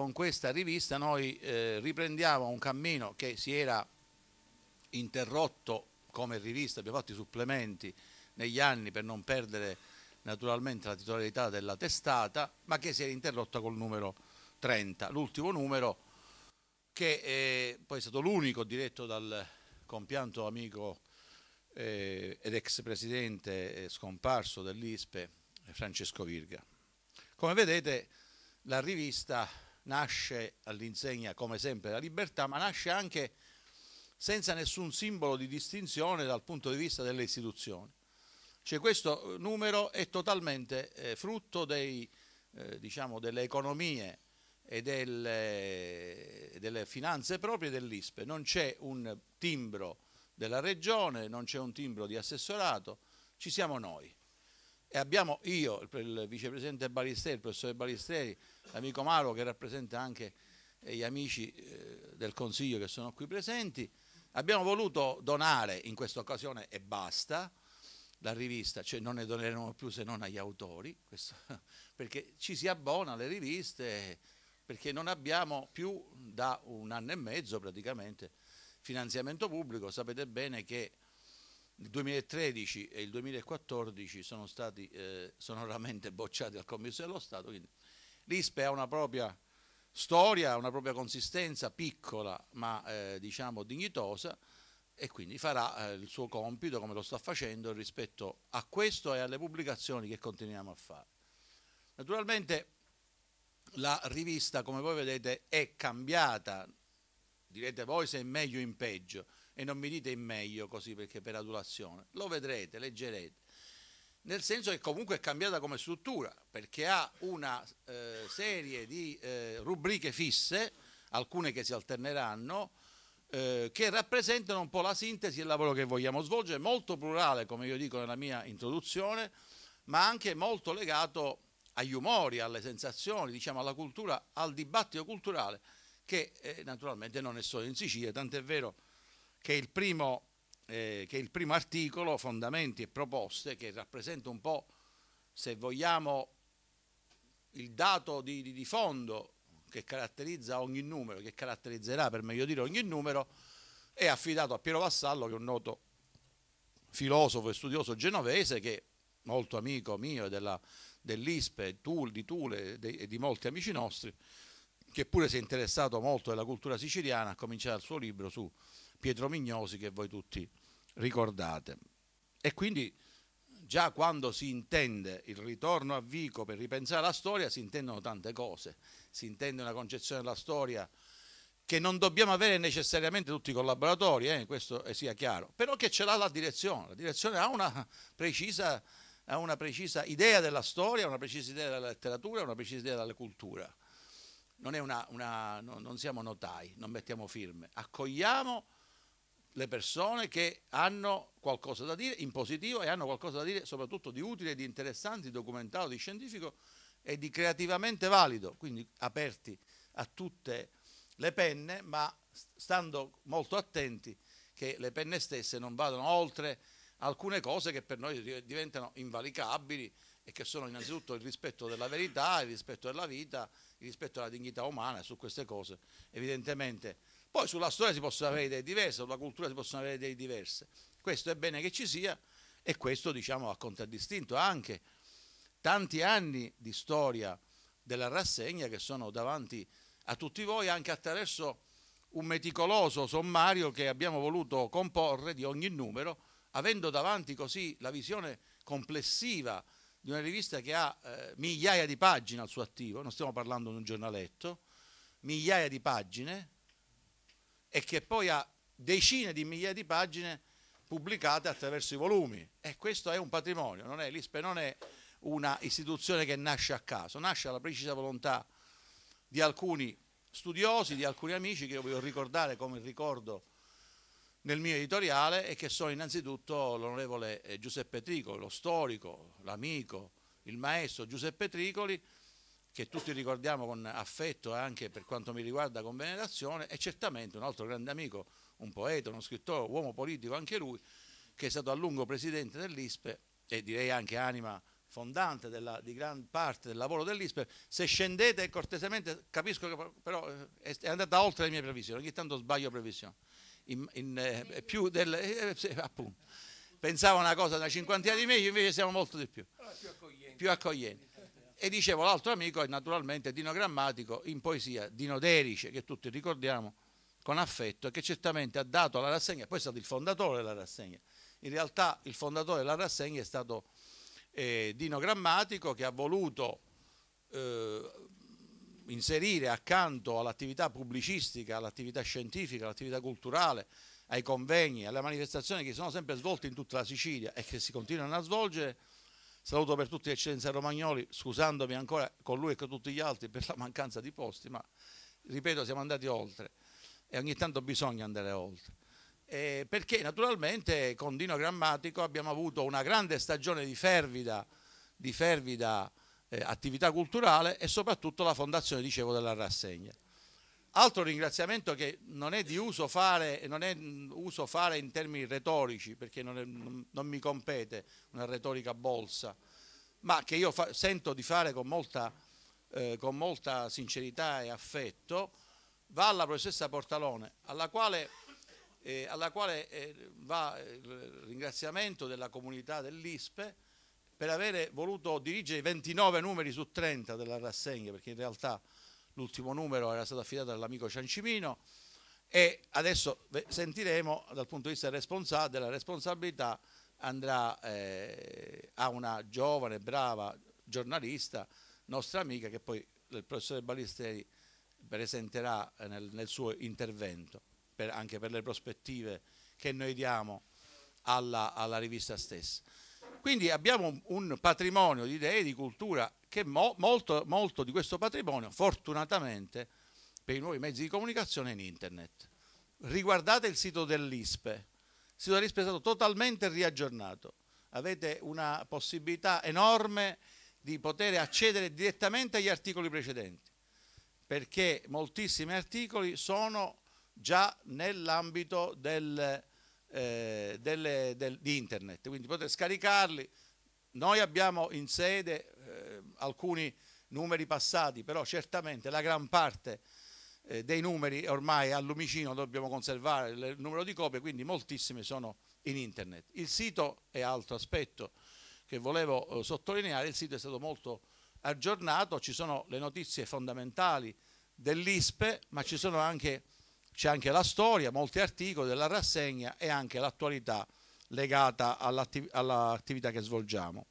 con questa rivista noi eh, riprendiamo un cammino che si era interrotto come rivista, abbiamo fatto i supplementi negli anni per non perdere naturalmente la titolarità della testata, ma che si era interrotta col numero 30, l'ultimo numero che è eh, poi è stato l'unico diretto dal compianto amico eh, ed ex presidente eh, scomparso dell'ISPE Francesco Virga. Come vedete la rivista nasce all'insegna, come sempre, la libertà, ma nasce anche senza nessun simbolo di distinzione dal punto di vista delle istituzioni. Cioè questo numero è totalmente eh, frutto dei, eh, diciamo, delle economie e delle, delle finanze proprie dell'ISPE. Non c'è un timbro della regione, non c'è un timbro di assessorato, ci siamo noi. E abbiamo io, il vicepresidente Balisteri, il professore Balisteri, l'amico Mauro che rappresenta anche eh, gli amici eh, del Consiglio che sono qui presenti. Abbiamo voluto donare in questa occasione e basta la rivista, cioè non ne doneremo più se non agli autori, questo, perché ci si abbona alle riviste, perché non abbiamo più da un anno e mezzo praticamente finanziamento pubblico. Sapete bene che il 2013 e il 2014 sono stati eh, sonoramente bocciati dal Commissione dello Stato, quindi L'ISPE ha una propria storia, una propria consistenza piccola ma eh, diciamo dignitosa e quindi farà eh, il suo compito come lo sta facendo rispetto a questo e alle pubblicazioni che continuiamo a fare. Naturalmente la rivista come voi vedete è cambiata, direte voi se è meglio o in peggio e non mi dite in meglio così perché per adulazione, lo vedrete, leggerete nel senso che comunque è cambiata come struttura, perché ha una eh, serie di eh, rubriche fisse, alcune che si alterneranno, eh, che rappresentano un po' la sintesi del lavoro che vogliamo svolgere, molto plurale, come io dico nella mia introduzione, ma anche molto legato agli umori, alle sensazioni, diciamo, alla cultura, al dibattito culturale, che eh, naturalmente non è solo in Sicilia, tant'è vero che il primo eh, che è il primo articolo, fondamenti e proposte, che rappresenta un po', se vogliamo, il dato di, di, di fondo che caratterizza ogni numero, che caratterizzerà per meglio dire ogni numero, è affidato a Piero Vassallo, che è un noto filosofo e studioso genovese che molto amico mio della, dell'ISPE, Tul, di Tule e di molti amici nostri, che pure si è interessato molto della cultura siciliana, a cominciare dal suo libro su Pietro Mignosi che voi tutti ricordate. E quindi già quando si intende il ritorno a Vico per ripensare la storia si intendono tante cose, si intende una concezione della storia che non dobbiamo avere necessariamente tutti i collaboratori, eh, questo sia chiaro, però che ce l'ha la direzione, la direzione ha una precisa, ha una precisa idea della storia, una precisa idea della letteratura, una precisa idea della cultura. Non, una, una, no, non siamo notai, non mettiamo firme, accogliamo le persone che hanno qualcosa da dire in positivo e hanno qualcosa da dire soprattutto di utile, di interessante, di documentato, di scientifico e di creativamente valido, quindi aperti a tutte le penne, ma stando molto attenti che le penne stesse non vadano oltre alcune cose che per noi diventano invalicabili e che sono innanzitutto il rispetto della verità, il rispetto della vita, il rispetto della dignità umana, su queste cose evidentemente poi sulla storia si possono avere idee diverse, sulla cultura si possono avere idee diverse. Questo è bene che ci sia e questo diciamo, ha contraddistinto anche tanti anni di storia della rassegna che sono davanti a tutti voi anche attraverso un meticoloso sommario che abbiamo voluto comporre di ogni numero, avendo davanti così la visione complessiva di una rivista che ha eh, migliaia di pagine al suo attivo, non stiamo parlando di un giornaletto, migliaia di pagine, e che poi ha decine di migliaia di pagine pubblicate attraverso i volumi. E questo è un patrimonio, non è, l'ISPE non è una istituzione che nasce a caso, nasce alla precisa volontà di alcuni studiosi, di alcuni amici che io voglio ricordare come ricordo nel mio editoriale e che sono innanzitutto l'onorevole eh, Giuseppe Tricoli, lo storico, l'amico, il maestro Giuseppe Tricoli, che tutti ricordiamo con affetto eh, anche per quanto mi riguarda con venerazione, e certamente un altro grande amico, un poeta, uno scrittore, uomo politico anche lui, che è stato a lungo presidente dell'ISPE e direi anche anima fondante della, di gran parte del lavoro dell'ISPE. Se scendete cortesemente, capisco che però eh, è, andata oltre le mie previsioni, ogni tanto sbaglio previsioni, in, in, eh, più del... Eh, eh, appunto. Pensavo una cosa da cinquantina di mesi, invece siamo molto di più. Ah, più accoglienti. Più accoglienti. E dicevo, l'altro amico è naturalmente Dino Grammatico in poesia, Dino Derice, che tutti ricordiamo con affetto e che certamente ha dato alla rassegna, poi è stato il fondatore della rassegna. In realtà il fondatore della rassegna è stato eh, Dino Grammatico che ha voluto eh, inserire accanto all'attività pubblicistica, all'attività scientifica, all'attività culturale, ai convegni, alle manifestazioni che sono sempre svolte in tutta la Sicilia e che si continuano a svolgere, Saluto per tutti Eccellenza Romagnoli, scusandomi ancora con lui e con tutti gli altri per la mancanza di posti, ma ripeto, siamo andati oltre e ogni tanto bisogna andare oltre. Eh, perché naturalmente con Dino Grammatico abbiamo avuto una grande stagione di fervida, di fervida eh, attività culturale e soprattutto la fondazione, dicevo, della rassegna. Altro ringraziamento che non è di uso fare, non è mm, uso fare in termini retorici, perché non, è, non mi compete una retorica bolsa, ma che io fa, sento di fare con molta, eh, con molta sincerità e affetto, va alla professoressa Portalone, alla quale, eh, alla quale eh, va eh, il ringraziamento della comunità dell'ISPE per avere voluto dirigere 29 numeri su 30 della rassegna, perché in realtà l'ultimo numero era stato affidato all'amico Ciancimino e adesso sentiremo dal punto di vista responsa della responsabilità andrà eh, a una giovane, brava giornalista, nostra amica, che poi il professore Balisteri presenterà eh, nel, nel suo intervento, per, anche per le prospettive che noi diamo alla, alla rivista stessa. Quindi abbiamo un patrimonio di idee, di cultura, che mo, molto, molto di questo patrimonio, fortunatamente, per i nuovi mezzi di comunicazione è in internet. Riguardate il sito dell'ISPE, il sito dell'ISPE è stato totalmente riaggiornato, avete una possibilità enorme di poter accedere direttamente agli articoli precedenti, perché moltissimi articoli sono già nell'ambito del eh, delle, del, di internet, quindi potete scaricarli. Noi abbiamo in sede eh, alcuni numeri passati, però certamente la gran parte eh, dei numeri ormai al lumicino dobbiamo conservare il numero di copie, quindi moltissime sono in internet. Il sito è altro aspetto che volevo eh, sottolineare, il sito è stato molto aggiornato, ci sono le notizie fondamentali dell'ISPE, ma ci sono anche c'è anche la storia, molti articoli della rassegna e anche l'attualità legata all'attività che svolgiamo.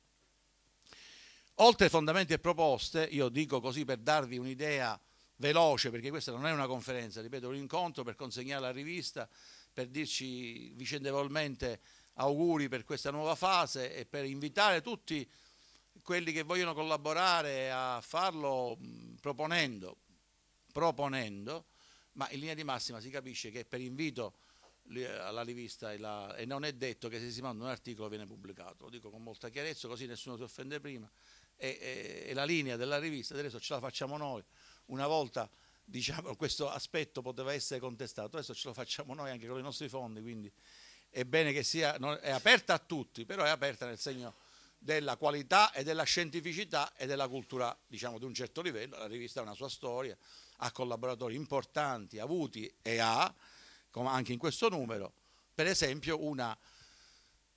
Oltre fondamenti e proposte, io dico così per darvi un'idea veloce, perché questa non è una conferenza, ripeto, un incontro per consegnare la rivista, per dirci vicendevolmente auguri per questa nuova fase e per invitare tutti quelli che vogliono collaborare a farlo proponendo, proponendo ma in linea di massima si capisce che per invito alla rivista e, la, e non è detto che se si manda un articolo viene pubblicato, lo dico con molta chiarezza così nessuno si offende prima e, e, e la linea della rivista adesso ce la facciamo noi, una volta diciamo, questo aspetto poteva essere contestato, adesso ce lo facciamo noi anche con i nostri fondi, quindi è bene che sia, non, è aperta a tutti, però è aperta nel segno della qualità e della scientificità e della cultura diciamo di un certo livello, la rivista ha una sua storia, ha collaboratori importanti, avuti e ha, anche in questo numero, per esempio una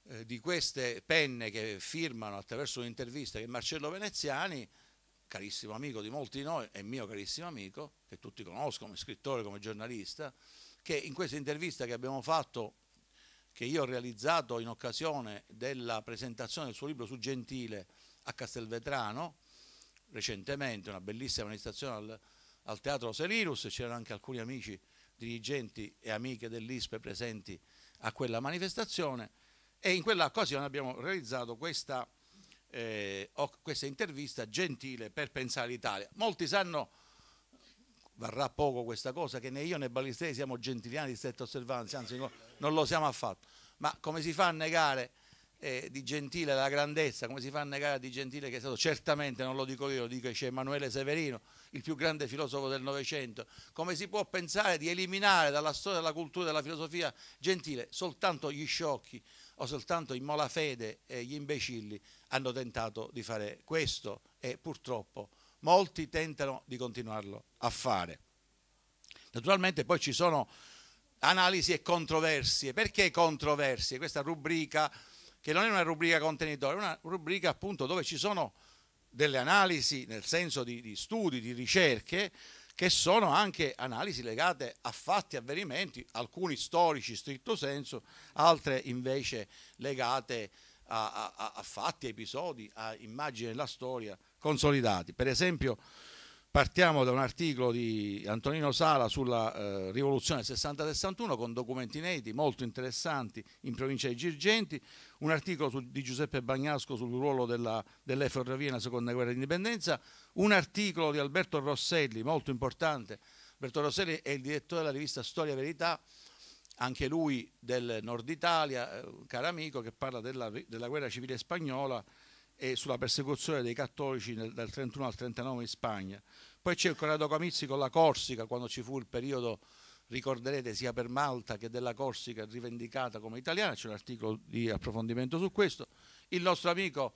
eh, di queste penne che firmano attraverso un'intervista che Marcello Veneziani, carissimo amico di molti di noi e mio carissimo amico, che tutti conoscono come scrittore, come giornalista, che in questa intervista che abbiamo fatto, che io ho realizzato in occasione della presentazione del suo libro su Gentile a Castelvetrano, recentemente, una bellissima manifestazione al, al Teatro Serirus, c'erano anche alcuni amici dirigenti e amiche dell'ISPE presenti a quella manifestazione e in quella occasione abbiamo realizzato questa, eh, questa intervista gentile per pensare l'Italia. Molti sanno, varrà poco questa cosa, che né io né Balistei siamo gentiliani di stretta osservanza, anzi non lo siamo affatto, ma come si fa a negare eh, di Gentile la grandezza, come si fa a negare a Di Gentile che è stato certamente, non lo dico io, lo dice cioè Emanuele Severino, il più grande filosofo del Novecento, come si può pensare di eliminare dalla storia della cultura e della filosofia Gentile soltanto gli sciocchi o soltanto i malafede e eh, gli imbecilli hanno tentato di fare questo e purtroppo molti tentano di continuarlo a fare. Naturalmente poi ci sono analisi e controversie. Perché controversie? Questa rubrica che non è una rubrica contenitore, è una rubrica appunto dove ci sono delle analisi nel senso di, di studi, di ricerche, che sono anche analisi legate a fatti, avvenimenti, alcuni storici in stretto senso, altre invece legate a, a, a fatti, episodi, a immagini della storia consolidati. Per esempio Partiamo da un articolo di Antonino Sala sulla eh, rivoluzione 60-61 con documenti inediti molto interessanti in provincia di Girgenti, un articolo su, di Giuseppe Bagnasco sul ruolo della, delle ferrovie nella seconda guerra d'indipendenza, un articolo di Alberto Rosselli molto importante. Alberto Rosselli è il direttore della rivista Storia Verità, anche lui del nord Italia, eh, un caro amico che parla della, della guerra civile spagnola e sulla persecuzione dei cattolici nel, dal 31 al 39 in Spagna. Poi c'è il Corrado Camizzi con la Corsica, quando ci fu il periodo, ricorderete, sia per Malta che della Corsica rivendicata come italiana, c'è un articolo di approfondimento su questo. Il nostro amico,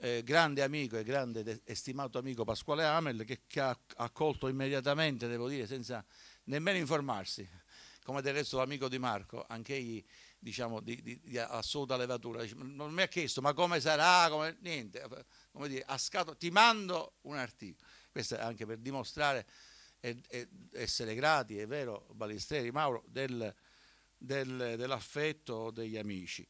eh, grande amico e grande e stimato amico Pasquale Amel, che, che ha accolto immediatamente, devo dire, senza nemmeno informarsi, come del resto l'amico di Marco, anche egli diciamo, di, di, di assoluta levatura. non mi ha chiesto, ma come sarà? Come, niente, eh, come dire, a scatto, ti mando un articolo. Questo è anche per dimostrare e, e essere grati, è vero, Balisteri, Mauro, del, del, dell'affetto degli amici.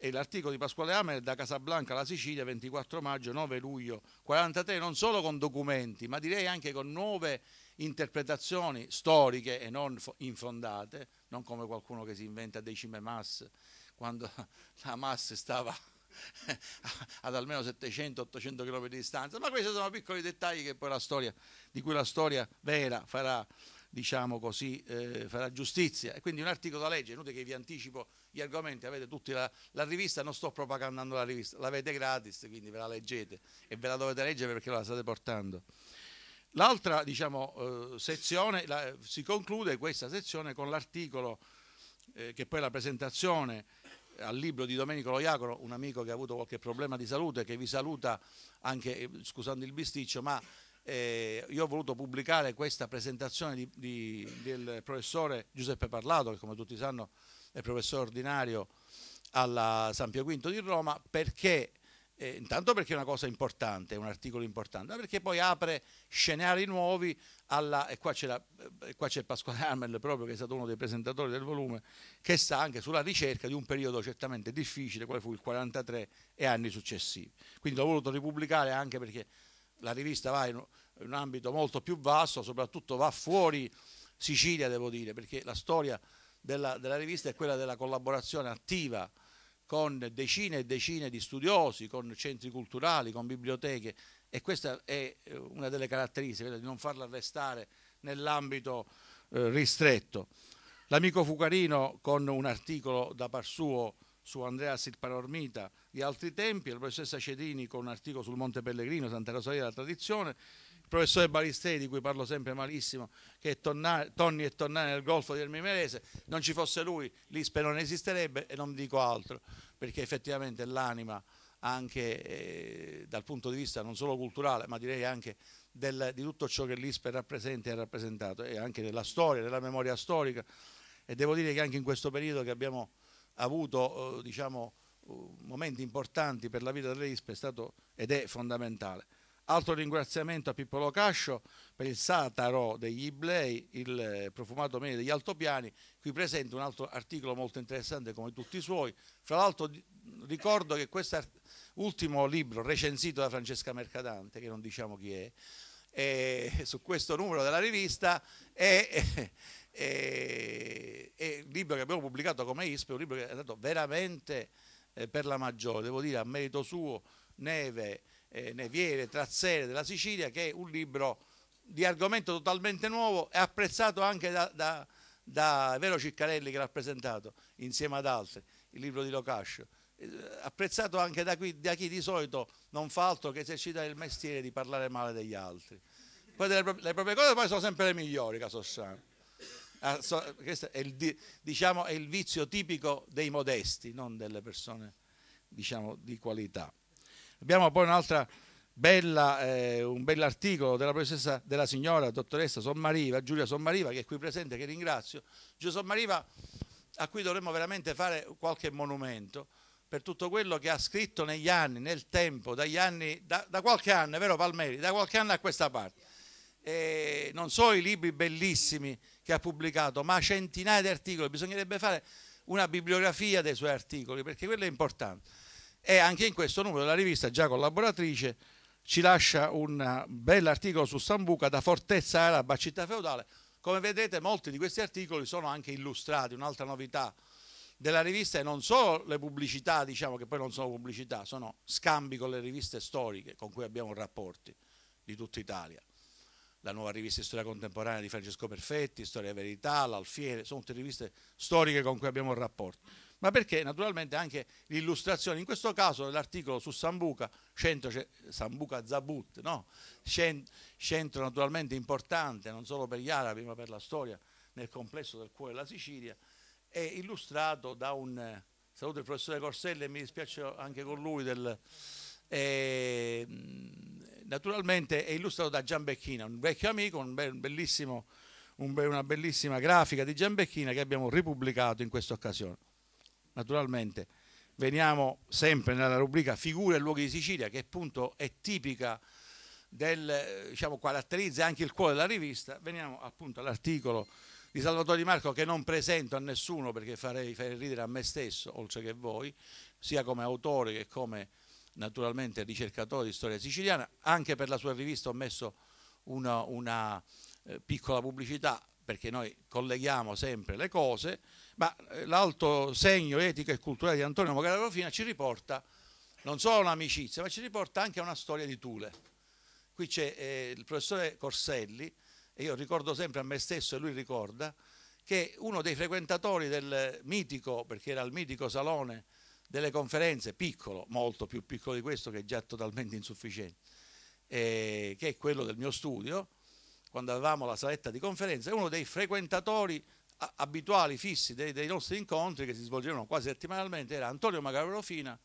E l'articolo di Pasquale Amer da Casablanca alla Sicilia, 24 maggio, 9 luglio 43, non solo con documenti, ma direi anche con nuove interpretazioni storiche e non infondate, non come qualcuno che si inventa decime mass, quando la massa stava ad almeno 700-800 km di distanza, ma questi sono piccoli dettagli che poi la storia, di cui la storia vera farà, diciamo così, eh, farà giustizia. E quindi un articolo da legge, inutile che vi anticipo gli argomenti, avete tutti la, la rivista, non sto propagandando la rivista, l'avete gratis, quindi ve la leggete e ve la dovete leggere perché la state portando. L'altra diciamo, eh, sezione, la, si conclude questa sezione con l'articolo eh, che poi è la presentazione al libro di Domenico Loiacolo, un amico che ha avuto qualche problema di salute, che vi saluta anche, eh, scusando il bisticcio, ma eh, io ho voluto pubblicare questa presentazione di, di, del professore Giuseppe Parlato, che come tutti sanno è professore ordinario alla San Pio V di Roma, perché eh, intanto perché è una cosa importante, è un articolo importante, ma perché poi apre scenari nuovi alla, e qua, eh, qua c'è Pasquale Armel proprio che è stato uno dei presentatori del volume, che sta anche sulla ricerca di un periodo certamente difficile, quale fu il 43 e anni successivi. Quindi l'ho voluto ripubblicare anche perché la rivista va in un ambito molto più vasto, soprattutto va fuori Sicilia, devo dire, perché la storia della, della rivista è quella della collaborazione attiva con decine e decine di studiosi, con centri culturali, con biblioteche e questa è eh, una delle caratteristiche, di non farla restare nell'ambito eh, ristretto. L'amico Fucarino con un articolo da par suo su Andrea Silpanormita di altri tempi, la professoressa Cedrini con un articolo sul Monte Pellegrino, Santa Rosalia della Tradizione, il professore Balistei, di cui parlo sempre malissimo, che torna, Tonni e tornare nel golfo di Mimerese, non ci fosse lui, l'ISPE non esisterebbe e non dico altro, perché effettivamente l'anima anche eh, dal punto di vista non solo culturale, ma direi anche del, di tutto ciò che l'ISPE rappresenta e ha rappresentato, e anche della storia, della memoria storica. E devo dire che anche in questo periodo che abbiamo avuto eh, diciamo, eh, momenti importanti per la vita dell'ISPE è stato ed è fondamentale. Altro ringraziamento a Pippolo Cascio per il sataro degli Iblei, il eh, profumato mele degli Altopiani, qui presente un altro articolo molto interessante come tutti i suoi. Fra l'altro ricordo che questo ultimo libro recensito da Francesca Mercadante, che non diciamo chi è, eh, su questo numero della rivista è, è, è, il libro che abbiamo pubblicato come ISP, un libro che è andato veramente eh, per la maggiore, devo dire a merito suo, Neve, eh, Neviere, Trazzere della Sicilia, che è un libro di argomento totalmente nuovo e apprezzato anche da, da, da Vero Ciccarelli che l'ha presentato insieme ad altri, il libro di Locascio eh, apprezzato anche da, qui, da, chi di solito non fa altro che esercitare il mestiere di parlare male degli altri. Poi delle, le proprie cose poi sono sempre le migliori, caso Ah, questo è il, diciamo, è il, vizio tipico dei modesti, non delle persone diciamo, di qualità. Abbiamo poi un'altra bella, eh, un bell'articolo della professoressa della signora, dottoressa Sommariva, Giulia Sommariva, che è qui presente, che ringrazio. Giulia Sommariva a cui dovremmo veramente fare qualche monumento per tutto quello che ha scritto negli anni, nel tempo, dagli anni, da, da qualche anno, è vero Palmeri, da qualche anno a questa parte. E non solo i libri bellissimi che ha pubblicato, ma centinaia di articoli, bisognerebbe fare una bibliografia dei suoi articoli, perché quello è importante e anche in questo numero della rivista, già collaboratrice, ci lascia un bell'articolo su Sambuca da Fortezza Araba a Città Feudale. Come vedete molti di questi articoli sono anche illustrati, un'altra novità della rivista è non solo le pubblicità, diciamo che poi non sono pubblicità, sono scambi con le riviste storiche con cui abbiamo rapporti di tutta Italia. La nuova rivista Storia Contemporanea di Francesco Perfetti, Storia Verità, l'Alfiere, sono tutte riviste storiche con cui abbiamo rapporti ma perché naturalmente anche l'illustrazione, in questo caso l'articolo su Sambuca, centro, Sambuca Zabut, no? centro naturalmente importante non solo per gli arabi ma per la storia nel complesso del cuore della Sicilia, è illustrato da un, eh, saluto il professore Corselli e mi dispiace anche con lui, del, eh, naturalmente è illustrato da Gian Becchina, un vecchio amico, un be una bellissima grafica di Gian Becchina che abbiamo ripubblicato in questa occasione naturalmente veniamo sempre nella rubrica figure e luoghi di Sicilia che appunto è tipica del, diciamo, caratterizza anche il cuore della rivista, veniamo appunto all'articolo di Salvatore Di Marco che non presento a nessuno perché farei, farei ridere a me stesso, oltre che voi, sia come autore che come naturalmente ricercatore di storia siciliana, anche per la sua rivista ho messo una, una eh, piccola pubblicità perché noi colleghiamo sempre le cose ma eh, l'alto segno etico e culturale di Antonio Mogara Rofina ci riporta non solo a un'amicizia, ma ci riporta anche a una storia di Tule. Qui c'è eh, il professore Corselli, e io ricordo sempre a me stesso e lui ricorda, che uno dei frequentatori del mitico, perché era il mitico salone delle conferenze, piccolo, molto più piccolo di questo che è già totalmente insufficiente, eh, che è quello del mio studio, quando avevamo la saletta di conferenze, uno dei frequentatori abituali fissi dei, dei, nostri incontri che si svolgevano quasi settimanalmente era Antonio Magarofina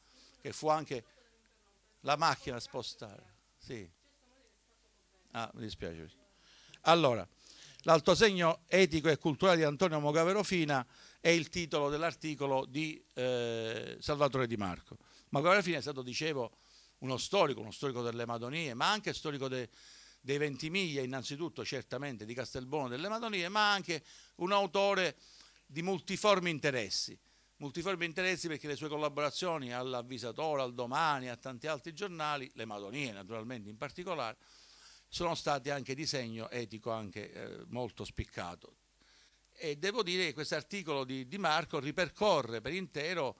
che fu anche la macchina a spostare. Sì. Ah, mi dispiace. Allora, l'altosegno etico e culturale di Antonio Mogaverofina è il titolo dell'articolo di eh, Salvatore Di Marco. Mogaverofina è stato, dicevo, uno storico, uno storico delle Madonie, ma anche storico dei dei Ventimiglia, innanzitutto certamente di Castelbuono delle Madonie, ma anche un autore di multiformi interessi. Multiformi interessi perché le sue collaborazioni all'Avvisatore, al Domani, a tanti altri giornali, le Madonie naturalmente in particolare, sono stati anche di segno etico anche eh, molto spiccato. E devo dire che questo articolo di, di Marco ripercorre per intero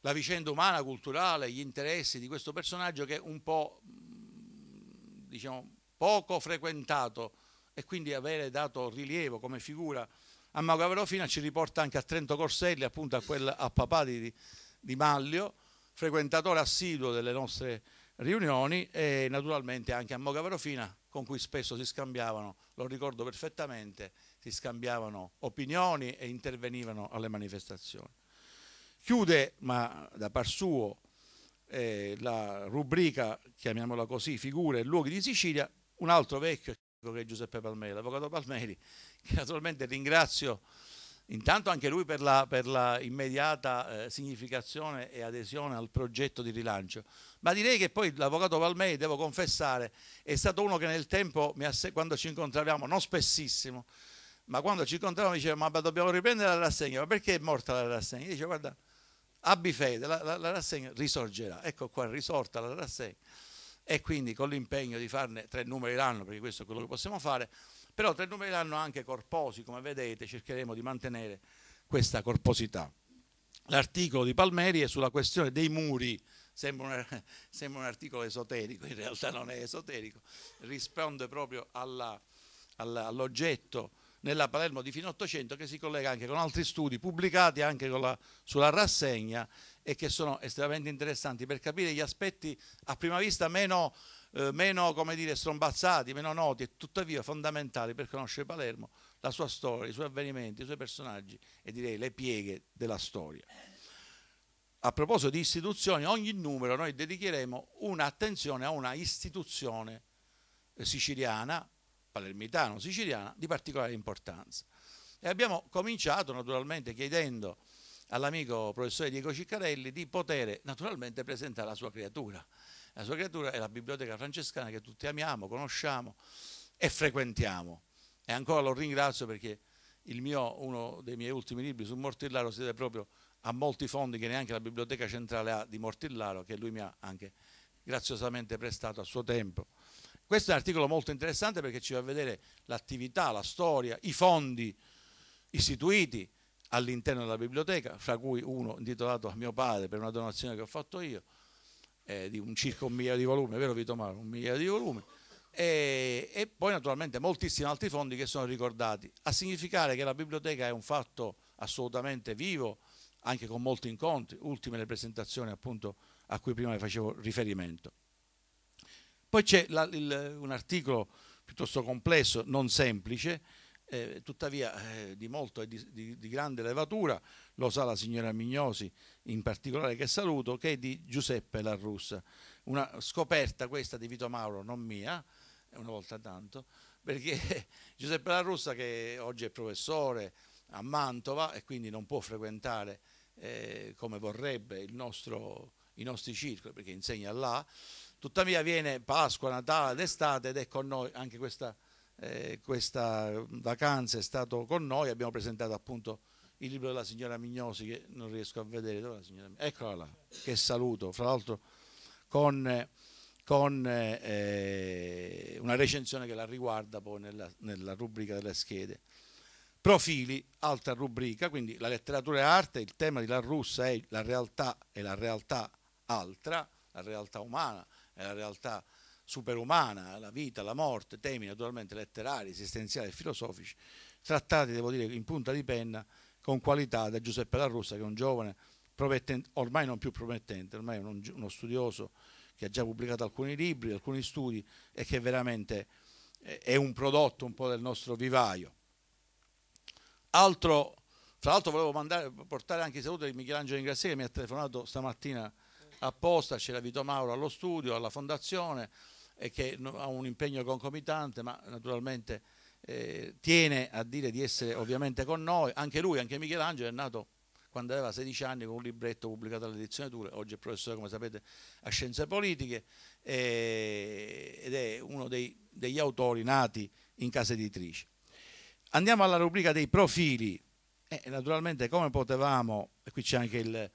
la vicenda umana, culturale, gli interessi di questo personaggio che è un po' mm, diciamo, poco frequentato e quindi avere dato rilievo come figura a Mago Averofina ci riporta anche a Trento Corselli, appunto a, quel, a papà di, di Maglio, frequentatore assiduo delle nostre riunioni e naturalmente anche a Moga Verofina con cui spesso si scambiavano, lo ricordo perfettamente, si scambiavano opinioni e intervenivano alle manifestazioni. Chiude, ma da par suo, eh, la rubrica, chiamiamola così, figure e luoghi di Sicilia un altro vecchio che è Giuseppe Palmeri, l'avvocato Palmeri, che naturalmente ringrazio intanto anche lui per la, per la immediata eh, significazione e adesione al progetto di rilancio, ma direi che poi l'avvocato Palmeri, devo confessare, è stato uno che nel tempo, quando ci incontravamo, non spessissimo, ma quando ci incontravamo diceva ma dobbiamo riprendere la rassegna, ma perché è morta la rassegna? Io dicevo guarda, abbi fede, la, la, la rassegna risorgerà, ecco qua risorta la rassegna e quindi con l'impegno di farne tre numeri l'anno, perché questo è quello che possiamo fare, però tre numeri l'anno anche corposi, come vedete, cercheremo di mantenere questa corposità. L'articolo di Palmeri è sulla questione dei muri, sembra un, sembra un articolo esoterico, in realtà non è esoterico, risponde proprio all'oggetto nella Palermo di fine 800 che si collega anche con altri studi pubblicati anche la, sulla rassegna e che sono estremamente interessanti per capire gli aspetti a prima vista meno, eh, meno come dire, strombazzati, meno noti e tuttavia fondamentali per conoscere Palermo, la sua storia, i suoi avvenimenti, i suoi personaggi e direi le pieghe della storia. A proposito di istituzioni, ogni numero noi dedicheremo un'attenzione a una istituzione eh, siciliana palermitano, siciliana, di particolare importanza. E abbiamo cominciato naturalmente chiedendo all'amico professore Diego Ciccarelli di poter naturalmente presentare la sua creatura. La sua creatura è la biblioteca francescana che tutti amiamo, conosciamo e frequentiamo. E ancora lo ringrazio perché mio, uno dei miei ultimi libri su Mortillaro si deve proprio a molti fondi che neanche la biblioteca centrale ha di Mortillaro, che lui mi ha anche graziosamente prestato a suo tempo. Questo è un articolo molto interessante perché ci va a vedere l'attività, la storia, i fondi istituiti all'interno della biblioteca, fra cui uno intitolato a mio padre per una donazione che ho fatto io, eh, di un, circa un migliaio di volumi, è vero Vito Maro? Un migliaio di volumi. E, e, poi naturalmente moltissimi altri fondi che sono ricordati, a significare che la biblioteca è un fatto assolutamente vivo, anche con molti incontri, ultime le presentazioni appunto a cui prima facevo riferimento. Poi c'è la, il, un articolo piuttosto complesso, non semplice, eh, tuttavia eh, di molto e di, di, di, grande levatura, lo sa la signora Mignosi in particolare che saluto, che è di Giuseppe Larrussa. Una scoperta questa di Vito Mauro, non mia, eh, una volta tanto, perché Giuseppe Larrussa che oggi è professore a Mantova e quindi non può frequentare eh, come vorrebbe nostro, i nostri circoli perché insegna là, Tuttavia viene Pasqua, Natale, d'estate ed è con noi anche questa, eh, questa vacanza, è stato con noi, abbiamo presentato appunto il libro della signora Mignosi che non riesco a vedere, dove la signora Eccola là, che saluto, fra l'altro con, con eh, una recensione che la riguarda poi nella, nella rubrica delle schede. Profili, altra rubrica, quindi la letteratura e arte, il tema di La Russa è la realtà e la realtà altra, la realtà umana, è la realtà superumana, la vita, la morte, temi naturalmente letterari, esistenziali e filosofici, trattati, devo dire, in punta di penna con qualità da Giuseppe La Russa, che è un giovane ormai non più promettente, ormai uno studioso che ha già pubblicato alcuni libri, alcuni studi e che veramente è un prodotto un po' del nostro vivaio. Altro, tra l'altro volevo mandare, portare anche i saluti di Michelangelo Ingrassi che mi ha telefonato stamattina apposta, c'era Vito Mauro allo studio, alla fondazione, e che ha un impegno concomitante, ma naturalmente eh, tiene a dire di essere ovviamente con noi. Anche lui, anche Michelangelo, è nato quando aveva 16 anni con un libretto pubblicato all'edizione Ture, oggi è professore, come sapete, a Scienze Politiche, eh, ed è uno dei, degli autori nati in casa editrice. Andiamo alla rubrica dei profili. Eh, naturalmente come potevamo, e qui c'è anche il,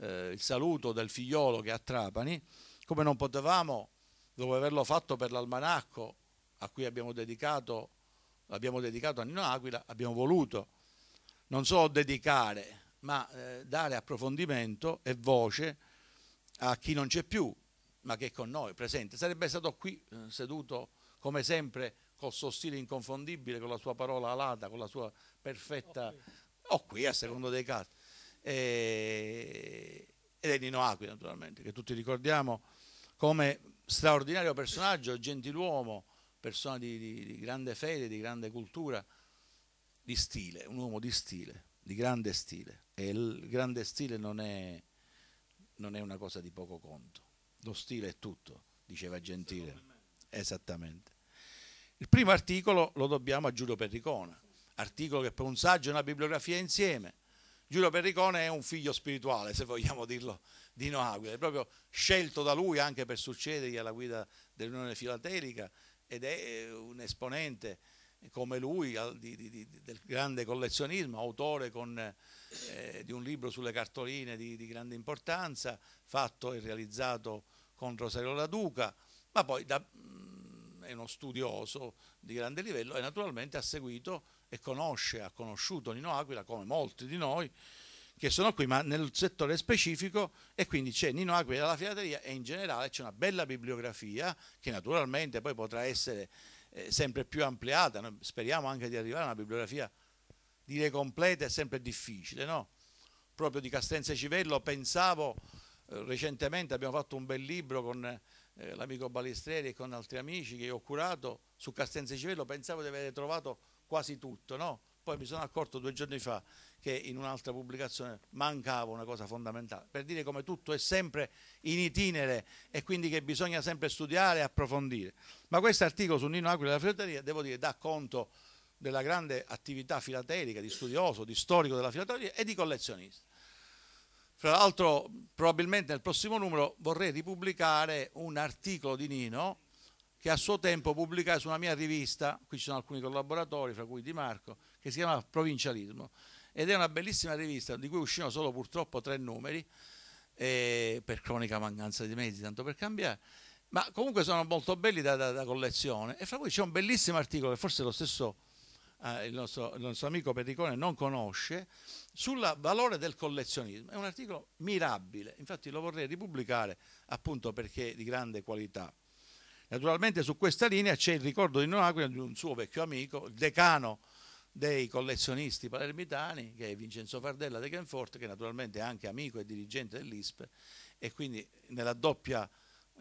eh, il saluto del figliolo che è a Trapani, come non potevamo, dopo averlo fatto per l'almanacco a cui abbiamo dedicato, abbiamo dedicato a Nino Aquila, abbiamo voluto non solo dedicare, ma eh, dare approfondimento e voce a chi non c'è più, ma che è con noi, presente. Sarebbe stato qui eh, seduto, come sempre, col suo stile inconfondibile, con la sua parola alata, con la sua perfetta... o qui, o qui a secondo dei casi e, ed è Nino Acqui naturalmente, che tutti ricordiamo come straordinario personaggio, gentiluomo, persona di, di, di grande fede, di grande cultura, di stile, un uomo di stile, di grande stile. E il grande stile non è, non è una cosa di poco conto. Lo stile è tutto, diceva Gentile. Esattamente. Il primo articolo lo dobbiamo a Giulio Perricona, articolo che per un saggio e una bibliografia insieme Giulio Perricone è un figlio spirituale, se vogliamo dirlo, di Noaguila, è proprio scelto da lui anche per succedergli alla guida dell'Unione Filatelica ed è un esponente come lui di, di, di, del grande collezionismo, autore con, eh, di un libro sulle cartoline di, grande importanza, fatto e realizzato con Rosario La Duca, ma poi da, mm, è uno studioso di grande livello e naturalmente ha seguito e conosce, ha conosciuto Nino Aquila come molti di noi che sono qui, ma nel settore specifico e quindi c'è Nino Aquila della Filateria e in generale c'è una bella bibliografia che naturalmente poi potrà essere eh, sempre più ampliata, noi speriamo anche di arrivare a una bibliografia dire completa è sempre difficile, no? Proprio di Castenza e Civello pensavo eh, recentemente abbiamo fatto un bel libro con eh, l'amico Balestrieri e con altri amici che io ho curato su Castenza e Civello, pensavo di aver trovato quasi tutto, no? Poi mi sono accorto due giorni fa che in un'altra pubblicazione mancava una cosa fondamentale, per dire come tutto è sempre in itinere e quindi che bisogna sempre studiare e approfondire. Ma questo articolo su Nino Aquila e la filateria, devo dire, dà conto della grande attività filatelica, di studioso, di storico della filateria e di collezionista. Fra l'altro, probabilmente nel prossimo numero vorrei ripubblicare un articolo di Nino che a suo tempo pubblicai su una mia rivista, qui ci sono alcuni collaboratori, fra cui Di Marco, che si chiama Provincialismo, ed è una bellissima rivista di cui uscirono solo purtroppo tre numeri, eh, per cronica mancanza di mezzi, tanto per cambiare, ma comunque sono molto belli da, da, da collezione e fra cui c'è un bellissimo articolo che forse lo stesso eh, il, nostro, il, nostro, amico Pericone non conosce, sul valore del collezionismo. È un articolo mirabile, infatti lo vorrei ripubblicare appunto perché è di grande qualità. Naturalmente su questa linea c'è il ricordo di Noaquila di un suo vecchio amico, il decano dei collezionisti palermitani, che è Vincenzo Fardella De Canfort, che naturalmente è anche amico e dirigente dell'ISP e quindi nella doppia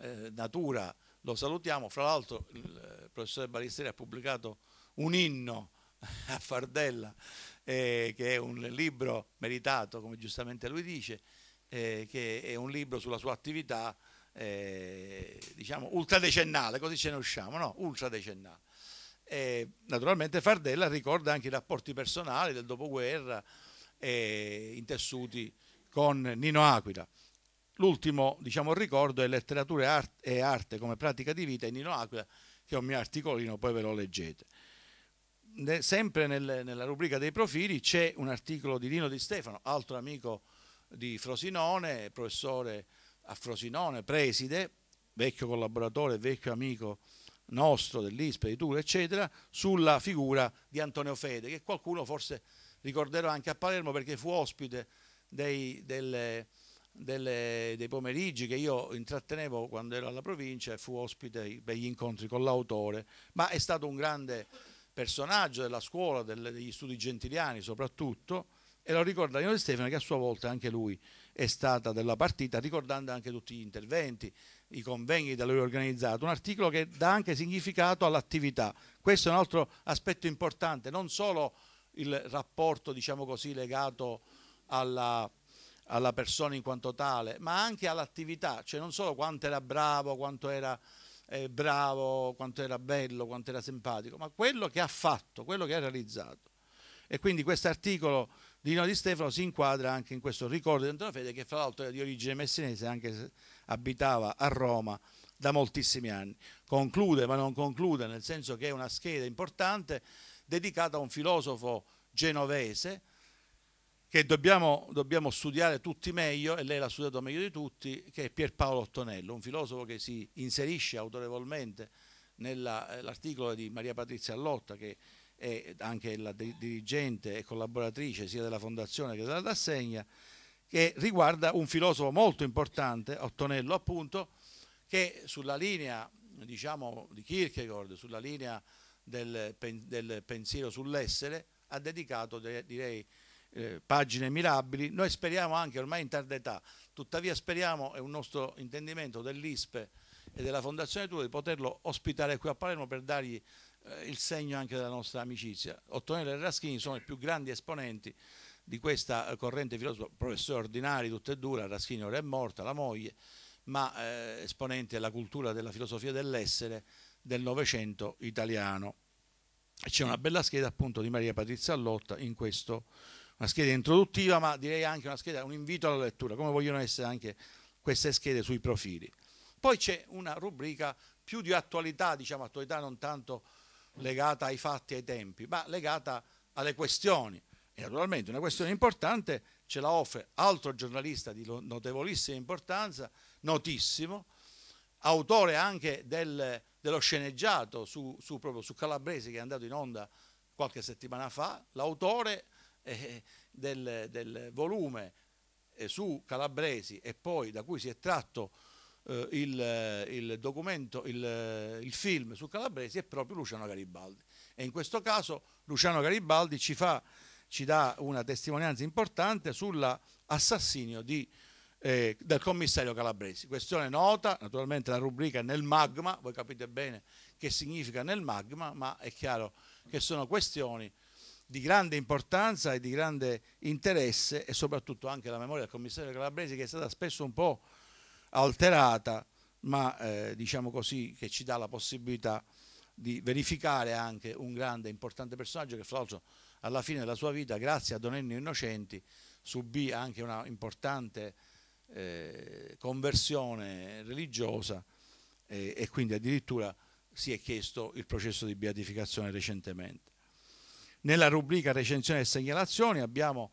eh, natura lo salutiamo. Fra l'altro il eh, professore Balisteri ha pubblicato un inno a Fardella, eh, che è un libro meritato, come giustamente lui dice, eh, che è un libro sulla sua attività eh, diciamo ultradecennale, così ce ne usciamo, no? Ultradecennale. E, naturalmente Fardella ricorda anche i rapporti personali del dopoguerra eh, intessuti con Nino Aquila. L'ultimo diciamo, ricordo è letteratura e arte come pratica di vita in Nino Aquila, che è un mio articolino, poi ve lo leggete. Ne, sempre nel, nella rubrica dei profili c'è un articolo di Nino Di Stefano, altro amico di Frosinone, professore a Frosinone, preside, vecchio collaboratore, vecchio amico nostro dell'ISPE, di Tula, eccetera, sulla figura di Antonio Fede, che qualcuno forse ricorderà anche a Palermo perché fu ospite dei, delle, delle, dei pomeriggi che io intrattenevo quando ero alla provincia e fu ospite degli incontri con l'autore, ma è stato un grande personaggio della scuola, delle, degli studi gentiliani soprattutto, e lo ricorda Lino Di Stefano che a sua volta anche lui è stata della partita, ricordando anche tutti gli interventi, i convegni da lui organizzati, un articolo che dà anche significato all'attività. Questo è un altro aspetto importante, non solo il rapporto diciamo così, legato alla, alla persona in quanto tale, ma anche all'attività, cioè non solo quanto era bravo, quanto era eh, bravo, quanto era bello, quanto era simpatico, ma quello che ha fatto, quello che ha realizzato. E quindi questo articolo Lino di Stefano si inquadra anche in questo ricordo di Antonio Fede che fra l'altro era di origine messinese anche se abitava a Roma da moltissimi anni. Conclude ma non conclude nel senso che è una scheda importante dedicata a un filosofo genovese che dobbiamo, dobbiamo, studiare tutti meglio, e lei l'ha studiato meglio di tutti, che è Pierpaolo Ottonello, un filosofo che si inserisce autorevolmente nell'articolo eh, di Maria Patrizia Allotta che e anche la dirigente e collaboratrice sia della fondazione che della rassegna, che riguarda un filosofo molto importante, Ottonello appunto, che sulla linea diciamo, di Kierkegaard, sulla linea del, del pensiero sull'essere, ha dedicato direi eh, pagine mirabili. Noi speriamo anche ormai in tarda età, tuttavia speriamo, è un nostro intendimento dell'ISPE e della Fondazione Tua, di poterlo ospitare qui a Palermo per dargli eh, il segno anche della nostra amicizia. Ottonello e Raschini sono i più grandi esponenti di questa eh, corrente filosofica, professori ordinari tutte e due, Raschini ora è morta, la moglie, ma eh, esponenti della cultura della filosofia dell'essere del Novecento italiano. C'è una bella scheda appunto di Maria Patrizia Allotta in questo, una scheda introduttiva, ma direi anche una scheda, un invito alla lettura, come vogliono essere anche queste schede sui profili. Poi c'è una rubrica più di attualità, diciamo attualità non tanto legata ai fatti e ai tempi, ma legata alle questioni. E naturalmente una questione importante ce la offre altro giornalista di notevolissima importanza, notissimo, autore anche del, dello sceneggiato su, su, proprio, su, Calabresi che è andato in onda qualche settimana fa, l'autore eh, del, del, volume eh, su Calabresi e poi da cui si è tratto eh, il, eh, il, documento, il, eh, il film su Calabresi è proprio Luciano Garibaldi. E in questo caso Luciano Garibaldi ci fa ci dà una testimonianza importante sull'assassinio eh, del commissario Calabresi. Questione nota, naturalmente la rubrica nel magma, voi capite bene che significa nel magma, ma è chiaro che sono questioni di grande importanza e di grande interesse e soprattutto anche la memoria del commissario Calabresi che è stata spesso un po' alterata, ma eh, diciamo così che ci dà la possibilità di verificare anche un grande e importante personaggio che fra l'altro alla fine della sua vita, grazie a Don Ennio Innocenti, subì anche una importante eh, conversione religiosa eh, e quindi addirittura si è chiesto il processo di beatificazione recentemente. Nella rubrica recensione e segnalazioni abbiamo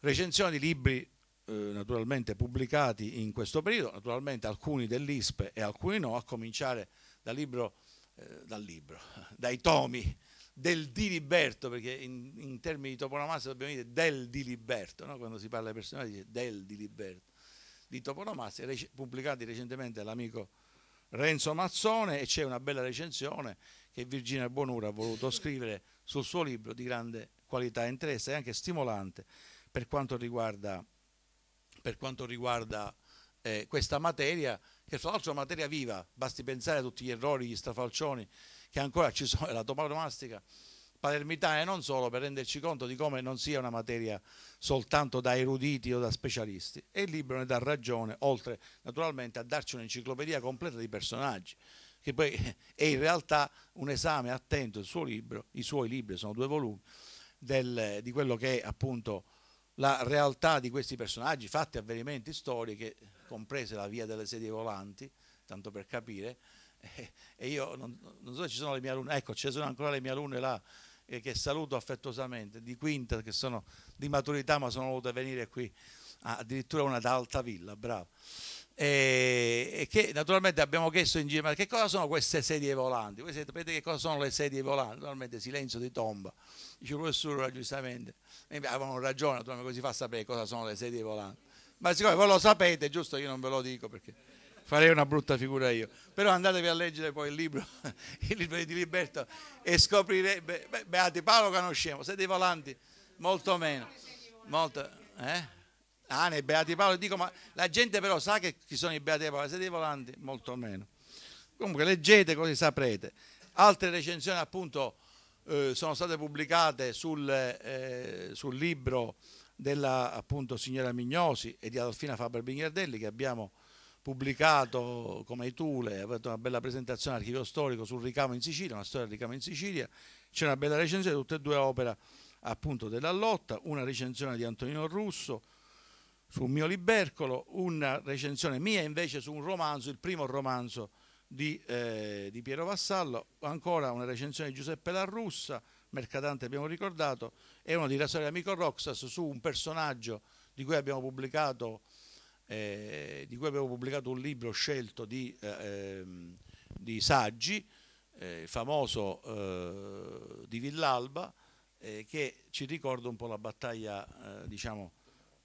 recensioni di libri eh, naturalmente pubblicati in questo periodo, naturalmente alcuni dell'ISPE e alcuni no, a cominciare dal libro, eh, dal libro dai tomi del Diliberto, perché in, in, termini di toponomastica dobbiamo dire del Diliberto, no? quando si parla di personaggi dice del Diliberto, di toponomastica, rec pubblicati recentemente dall'amico Renzo Mazzone e c'è una bella recensione che Virginia Bonura ha voluto scrivere sul suo libro di grande qualità e interesse e anche stimolante per quanto riguarda per quanto riguarda eh, questa materia, che tra l'altro è una materia viva, basti pensare a tutti gli errori, gli strafalcioni che ancora ci sono, la toponomastica palermitana e non solo, per renderci conto di come non sia una materia soltanto da eruditi o da specialisti. E il libro ne dà ragione, oltre naturalmente a darci un'enciclopedia completa di personaggi, che poi è in realtà un esame attento del suo libro, i suoi libri sono due volumi, del, di quello che è appunto la realtà di questi personaggi, fatti avvenimenti storiche, comprese la via delle sedie volanti, tanto per capire, e, io non, non, so se ci sono le mie alunne, ecco, ci sono ancora le mie alunne là, eh, che saluto affettuosamente, di quinta, che sono di maturità, ma sono volute venire qui, ah, addirittura una d'alta villa, bravo e, che naturalmente abbiamo chiesto in giro ma che cosa sono queste sedie volanti? Voi sapete che cosa sono le sedie volanti? Naturalmente silenzio di tomba. Dice il professore giustamente, avevano ragione, naturalmente così fa a sapere cosa sono le sedie volanti. Ma siccome voi lo sapete, giusto io non ve lo dico perché farei una brutta figura io. Però andatevi a leggere poi il libro, il libro di Liberto e scoprirete, Beati Paolo Canoscemo, sedie volanti, molto meno. Molto, eh? Ah, nei Beati Paolo, dico, ma la gente però sa che ci sono i Beati Paolo, siete i volanti? Molto meno. Comunque leggete così saprete. Altre recensioni appunto eh, sono state pubblicate sul, eh, sul libro della appunto, signora Mignosi e di Adolfina Faber Bingherdelli che abbiamo pubblicato come Itule, ha fatto una bella presentazione archivio storico sul ricamo in Sicilia, una storia del ricamo in Sicilia, c'è una bella recensione di tutte e due opere appunto della lotta, una recensione di Antonino Russo, sul mio libercolo, una recensione mia invece su un romanzo, il primo romanzo di, eh, di Piero Vassallo, ancora una recensione di Giuseppe Larrussa, Mercadante abbiamo ricordato, e uno di Rasoria Amico Roxas su un personaggio di cui abbiamo pubblicato, eh, cui abbiamo pubblicato un libro scelto di, eh, ehm, di saggi, eh, il famoso eh, di Villalba, eh, che ci ricorda un po' la battaglia, diciamo,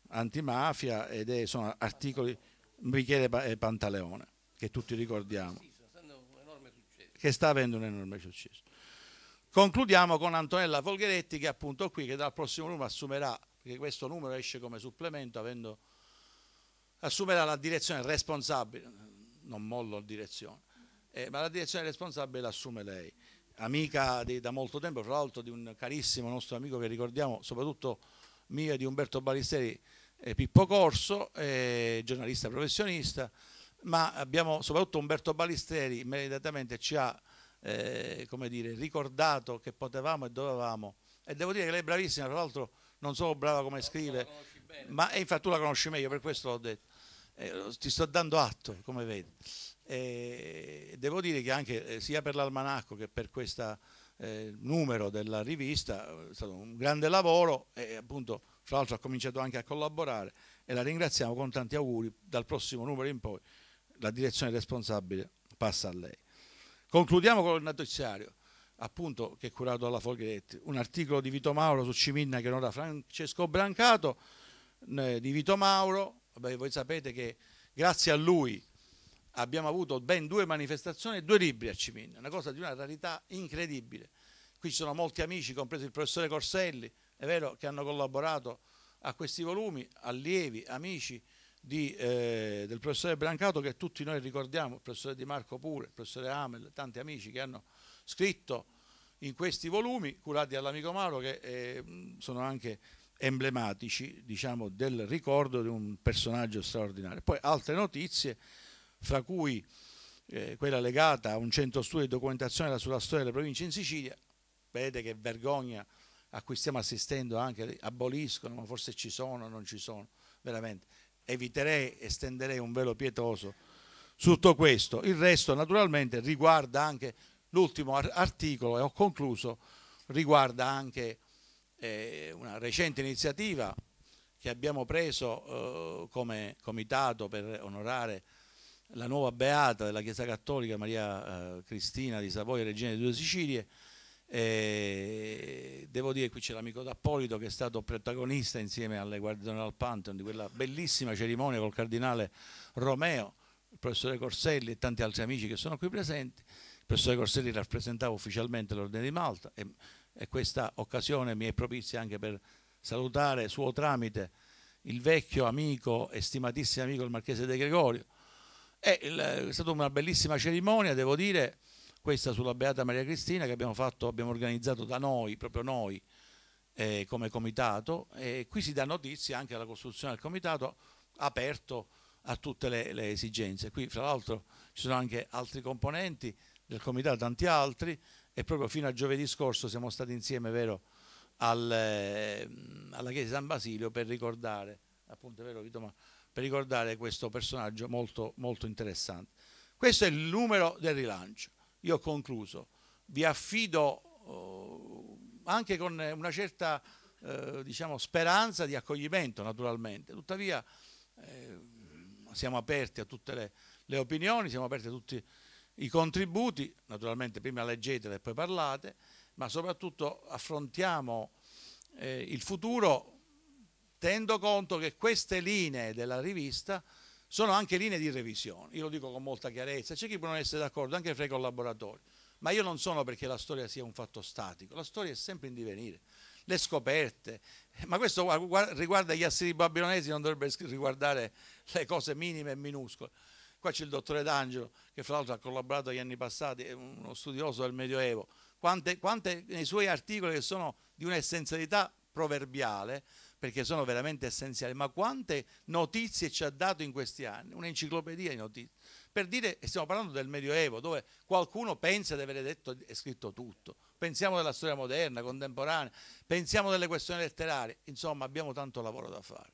antimafia ed è, sono articoli Michele eh, Pantaleone, che tutti ricordiamo, che sta avendo un enorme successo. Concludiamo con Antonella Folgheretti che è appunto qui, che dal prossimo numero assumerà, perché questo numero esce come supplemento, avendo, assumerà la direzione responsabile, non mollo direzione, eh, ma la direzione responsabile l'assume lei, amica di, da molto tempo, fra l'altro di un carissimo nostro amico che ricordiamo, soprattutto mia e di Umberto Balisteri eh, Pippo Corso, eh, giornalista professionista, ma abbiamo soprattutto Umberto Balisteri meritatamente ci ha eh, dire, ricordato che potevamo e dovevamo. E devo dire che lei è bravissima, tra l'altro non solo brava come scrive, ma infatti tu la conosci meglio, per questo l'ho detto. Eh, ti sto dando atto, come vedi. Eh, devo dire che anche eh, sia per l'almanacco che per questa eh, numero della rivista, è stato un grande lavoro e appunto fra l'altro ha cominciato anche a collaborare e la ringraziamo con tanti auguri, dal prossimo numero in poi la direzione responsabile passa a lei. Concludiamo con il notiziario, appunto che è curato dalla Folgheretti, un articolo di Vito Mauro su Ciminna che onora Francesco Brancato, eh, di Vito Mauro, vabbè, voi sapete che grazie a lui abbiamo avuto ben due manifestazioni e due libri a Cimin, una cosa di una rarità incredibile. Qui ci sono molti amici, compreso il professore Corselli, è vero, che hanno collaborato a questi volumi, allievi, amici di, eh, del professore Brancato che tutti noi ricordiamo, il professore Di Marco pure, il professore Amel, tanti amici che hanno scritto in questi volumi, curati dall'amico Mauro, che eh, sono anche emblematici diciamo, del ricordo di un personaggio straordinario. Poi altre notizie fra cui eh, quella legata a un centro studio di documentazione sulla storia delle province in Sicilia, vedete che vergogna a cui stiamo assistendo anche, aboliscono, ma forse ci sono, o non ci sono, veramente. Eviterei, estenderei un velo pietoso su tutto questo. Il resto naturalmente riguarda anche l'ultimo articolo, e ho concluso, riguarda anche eh, una recente iniziativa che abbiamo preso eh, come comitato per onorare la nuova beata della Chiesa Cattolica Maria eh, Cristina di Savoia, regina di due Sicilie. E devo dire qui c'è l'amico D'Appolito che è stato protagonista insieme alle guardie al Pantheon di quella bellissima cerimonia col cardinale Romeo, il professore Corselli e tanti altri amici che sono qui presenti. Il professore Corselli rappresentava ufficialmente l'Ordine di Malta e, e questa occasione mi è propizia anche per salutare suo tramite il vecchio amico e stimatissimo amico il Marchese De Gregorio, è, stata una bellissima cerimonia, devo dire, questa sulla Beata Maria Cristina che abbiamo, fatto, abbiamo organizzato da noi, proprio noi, eh, come comitato. E qui si dà notizia anche alla costruzione del comitato aperto a tutte le, le esigenze. Qui, fra l'altro, ci sono anche altri componenti del comitato, tanti altri, e proprio fino a giovedì scorso siamo stati insieme, vero, al, ehm, alla chiesa di San Basilio per ricordare, appunto, vero Vito, ma per ricordare questo personaggio molto, molto interessante. Questo è il numero del rilancio. Io ho concluso. Vi affido eh, anche con una certa eh, diciamo, speranza di accoglimento, naturalmente. Tuttavia eh, siamo aperti a tutte le, le opinioni, siamo aperti a tutti i contributi. Naturalmente prima leggetele e poi parlate, ma soprattutto affrontiamo eh, il futuro Tendo conto che queste linee della rivista sono anche linee di revisione, io lo dico con molta chiarezza, c'è chi può non essere d'accordo anche fra i collaboratori, ma io non sono perché la storia sia un fatto statico, la storia è sempre in divenire, le scoperte, ma questo riguarda gli assiri babilonesi, non dovrebbe riguardare le cose minime e minuscole. Qua c'è il dottore D'Angelo, che fra l'altro ha collaborato negli anni passati, è uno studioso del Medioevo, quante, quante nei suoi articoli che sono di un'essenzialità proverbiale, perché sono veramente essenziali, ma quante notizie ci ha dato in questi anni, un'enciclopedia di notizie. Per dire, stiamo parlando del Medioevo, dove qualcuno pensa di aver detto e scritto tutto. Pensiamo della storia moderna, contemporanea, pensiamo delle questioni letterarie, insomma abbiamo tanto lavoro da fare.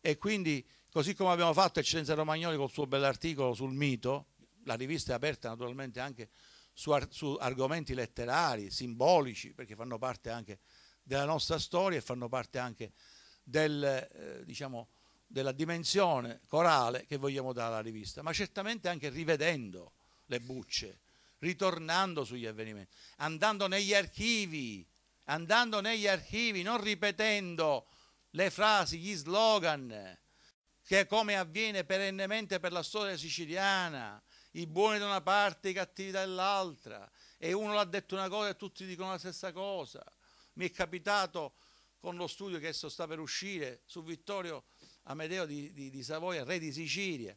E quindi, così come abbiamo fatto Eccellenza Romagnoli col suo bell'articolo sul mito, la rivista è aperta naturalmente anche su, ar su argomenti letterari, simbolici, perché fanno parte anche della nostra storia e fanno parte anche del, eh, diciamo, della dimensione corale che vogliamo dare alla rivista, ma certamente anche rivedendo le bucce, ritornando sugli avvenimenti, andando negli archivi, andando negli archivi, non ripetendo le frasi, gli slogan, che come avviene perennemente per la storia siciliana, i buoni da una parte, i cattivi dall'altra, e uno l'ha detto una cosa e tutti dicono la stessa cosa. Mi è capitato con lo studio che adesso sta per uscire su Vittorio Amedeo di, di, di Savoia, re di Sicilia.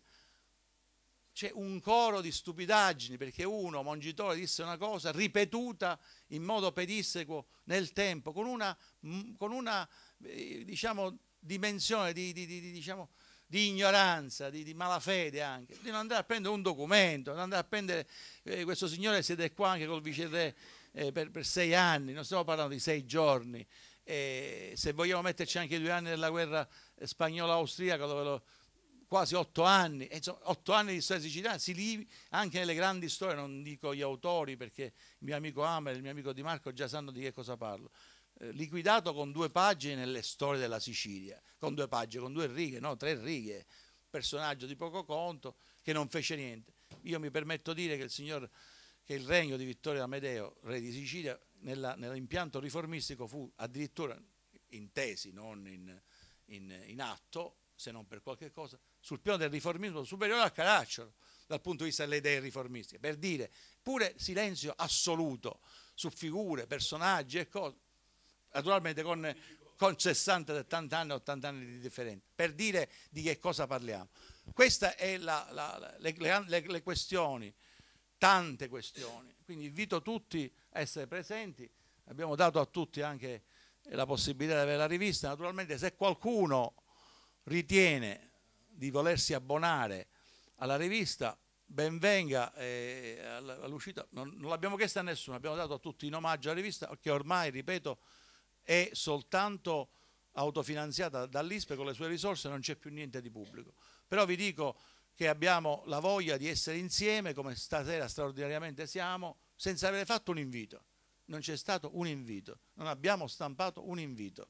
C'è un coro di stupidaggini perché uno, Mongitore, disse una cosa ripetuta in modo pedissequo nel tempo, con una, con una eh, diciamo, dimensione di, di diciamo, di ignoranza, di, di, malafede anche, di non andare a prendere un documento, di andare a prendere, eh, questo signore siede qua anche col vice re eh, per, per, sei anni, non stiamo parlando di sei giorni. Eh, se vogliamo metterci anche i due anni della guerra eh, spagnola-austriaca, dove lo, quasi otto anni, eh, insomma, otto anni di storia siciliana, si li, anche nelle grandi storie, non dico gli autori perché il mio amico Amel, il mio amico Di Marco già sanno di che cosa parlo, eh, liquidato con due pagine nelle storie della Sicilia, con due pagine, con due righe, no, tre righe, personaggio di poco conto che non fece niente. Io mi permetto di dire che il signor che il regno di Vittorio Amedeo, re di Sicilia, nell'impianto riformistico fu addirittura in tesi, non in, in, in, atto, se non per qualche cosa, sul piano del riformismo superiore a Caracciolo, dal punto di vista delle idee riformistiche, per dire pure silenzio assoluto su figure, personaggi e cose, naturalmente con, con 60, 70 anni, 80 anni di differenza, per dire di che cosa parliamo. Queste sono le, le, le, le questioni tante questioni. Quindi invito tutti a essere presenti, abbiamo dato a tutti anche la possibilità di avere la rivista, naturalmente se qualcuno ritiene di volersi abbonare alla rivista, benvenga eh, all'uscita, non, non l'abbiamo chiesta a nessuno, abbiamo dato a tutti in omaggio alla rivista che ormai, ripeto, è soltanto autofinanziata dall'ISPE con le sue risorse, non c'è più niente di pubblico. Però vi dico, che abbiamo la voglia di essere insieme, come stasera straordinariamente siamo, senza aver fatto un invito. Non c'è stato un invito, non abbiamo stampato un invito.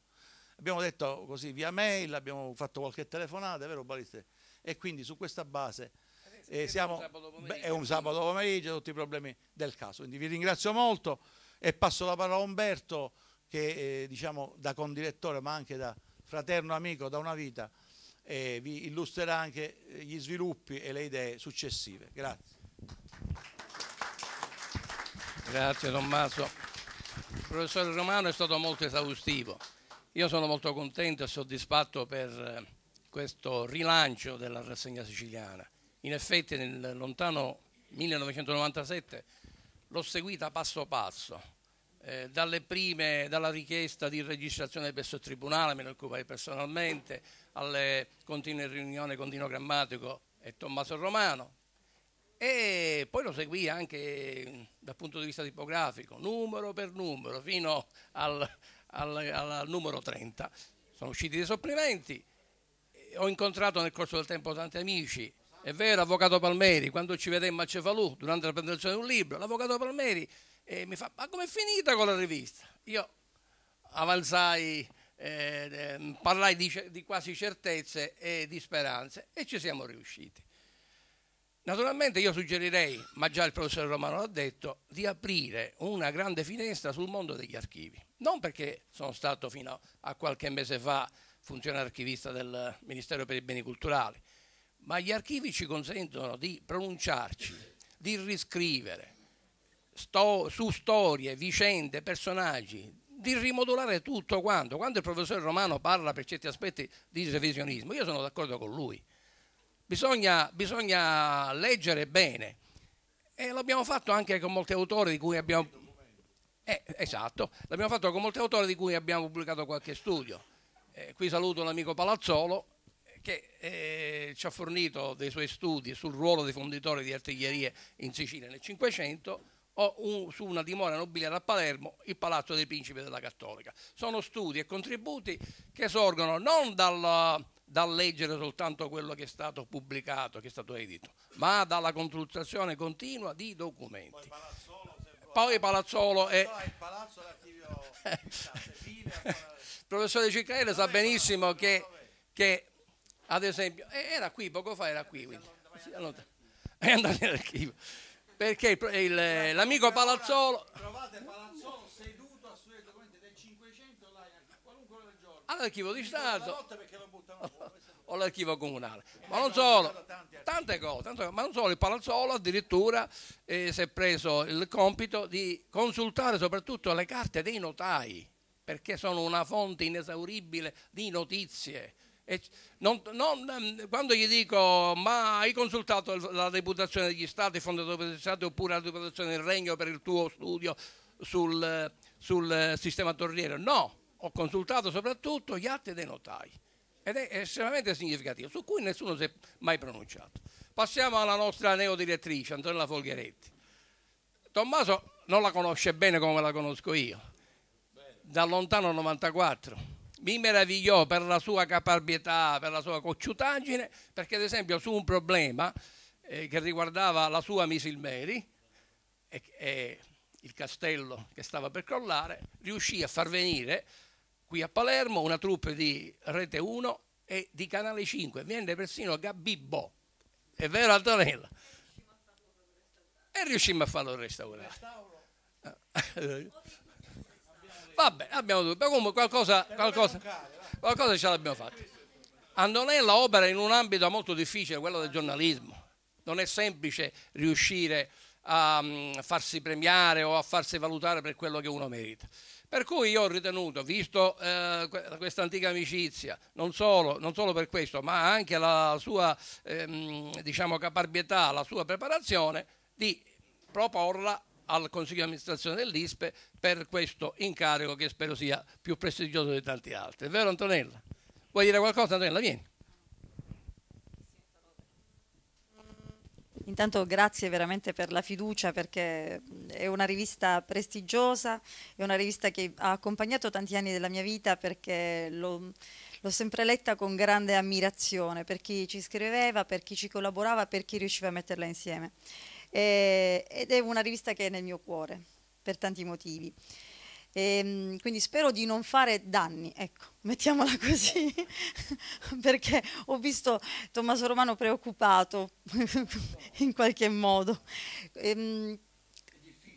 Abbiamo detto così via mail, abbiamo fatto qualche telefonata, vero Baliste? E quindi su questa base eh, siamo, beh, è un sabato pomeriggio, tutti i problemi del caso. Quindi vi ringrazio molto e passo la parola a Umberto che eh, diciamo da condirettore ma anche da fraterno amico da una vita e vi illustrerà anche eh, gli sviluppi e le idee successive. Grazie. Grazie Tommaso. Il professore Romano è stato molto esaustivo. Io sono molto contento e soddisfatto per eh, questo rilancio della rassegna siciliana. In effetti nel lontano 1997 l'ho seguita passo passo, eh, dalle prime, dalla richiesta di registrazione presso il Tribunale, me ne occupai personalmente, alle continue riunioni con Dino Grammatico e Tommaso Romano. E poi lo seguì anche dal punto di vista tipografico, numero per numero, fino al, al, al numero 30. Sono usciti dei supplementi. Ho incontrato nel corso del tempo tanti amici, è vero, avvocato Palmeri, quando ci vedemmo a Cefalù durante la presentazione di un libro, l'avvocato Palmeri eh, mi fa: Ma com'è finita con la rivista? Io avanzai eh, ehm, parlai di, di quasi certezze e di speranze e ci siamo riusciti. Naturalmente io suggerirei, ma già il professor Romano l'ha detto, di aprire una grande finestra sul mondo degli archivi. Non perché sono stato fino a qualche mese fa funzionario archivista del Ministero per i Beni Culturali, ma gli archivi ci consentono di pronunciarci, di riscrivere sto su storie, vicende, personaggi di rimodulare tutto quanto. Quando il professore Romano parla per certi aspetti di revisionismo, io sono d'accordo con lui. Bisogna, bisogna leggere bene e l'abbiamo fatto anche con molti autori di cui abbiamo... Eh, esatto, l'abbiamo fatto con molti autori di cui abbiamo pubblicato qualche studio. Eh, qui saluto l'amico Palazzolo che eh, ci ha fornito dei suoi studi sul ruolo dei fonditori di artiglierie in Sicilia nel Cinquecento o un, su una dimora nobiliare a Palermo, il Palazzo dei Principi della Cattolica. Sono studi e contributi che sorgono non dal, dal leggere soltanto quello che è stato pubblicato, che è stato edito, ma dalla consultazione continua di documenti. Poi Palazzolo, è... Il professore Ciccarelli sa benissimo che, che, ad esempio, eh, era qui poco fa, era qui, quindi. Eh. è andato in archivio. Perché eh, l'amico Palazzolo... Trovate Palazzolo seduto a studiare documenti del 500 là, qualunque ora del giorno. All'archivio di Stato. O l'archivio comunale. Eh, ma non solo, tante cose, tante cose, ma non solo, il Palazzolo addirittura eh, si è preso il compito di consultare soprattutto le carte dei notai perché sono una fonte inesauribile di notizie non, non, ehm, quando gli dico ma hai consultato la deputazione degli stati, il degli stati oppure la deputazione del regno per il tuo studio sul, sul sistema torriero? No, ho consultato soprattutto gli atti dei notai ed è estremamente significativo, su cui nessuno si è mai pronunciato. Passiamo alla nostra neodirettrice, Antonella Folgheretti. Tommaso non la conosce bene come la conosco io, da lontano 94 mi meravigliò per la sua caparbietà, per la sua cocciutaggine, perché ad esempio su un problema eh, che riguardava la sua Misilmeri e, e il castello che stava per crollare, riuscì a far venire qui a Palermo una troupe di Rete 1 e di Canale 5, venne persino Gabibbo, è vero Antonella? E riuscimmo a farlo restaurare. Restauro. Vabbè, abbiamo dubbi, comunque qualcosa, qualcosa, qualcosa ce l'abbiamo fatta. Antonella ah, opera in un ambito molto difficile, quello del giornalismo. Non è semplice riuscire a mm, farsi premiare o a farsi valutare per quello che uno merita. Per cui io ho ritenuto, visto eh, questa antica amicizia, non solo, non solo, per questo, ma anche la sua ehm, diciamo, caparbietà, la sua preparazione, di proporla al Consiglio di amministrazione dell'ISPE per questo incarico che spero sia più prestigioso di tanti altri. È vero Antonella? Vuoi dire qualcosa Antonella? Vieni. Mm, intanto grazie veramente per la fiducia perché mm, è una rivista prestigiosa, è una rivista che ha accompagnato tanti anni della mia vita perché l'ho sempre letta con grande ammirazione per chi ci scriveva, per chi ci collaborava, per chi riusciva a metterla insieme eh, ed è una rivista che è nel mio cuore per tanti motivi. E, ehm, quindi spero di non fare danni, ecco, mettiamola così, perché ho visto Tommaso Romano preoccupato in qualche modo. Ehm, e,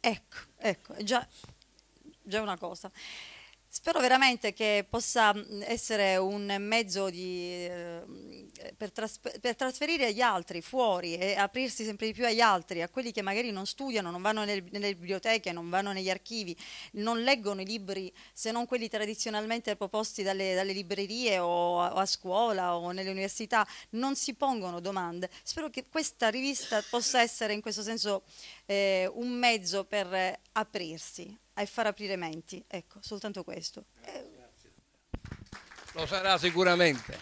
ecco, ecco, già, già una cosa. Spero veramente che possa mm, essere un mezzo di, eh, per, tras per, trasferire gli altri fuori e aprirsi sempre di più agli altri, a quelli che magari non studiano, non vanno nelle, nelle biblioteche, non vanno negli archivi, non leggono i libri se non quelli tradizionalmente proposti dalle, dalle librerie o a, o a, scuola o nelle università, non si pongono domande. Spero che questa rivista possa essere in questo senso eh, un mezzo per aprirsi e far aprire menti. Ecco, soltanto questo. Eh. Lo sarà sicuramente,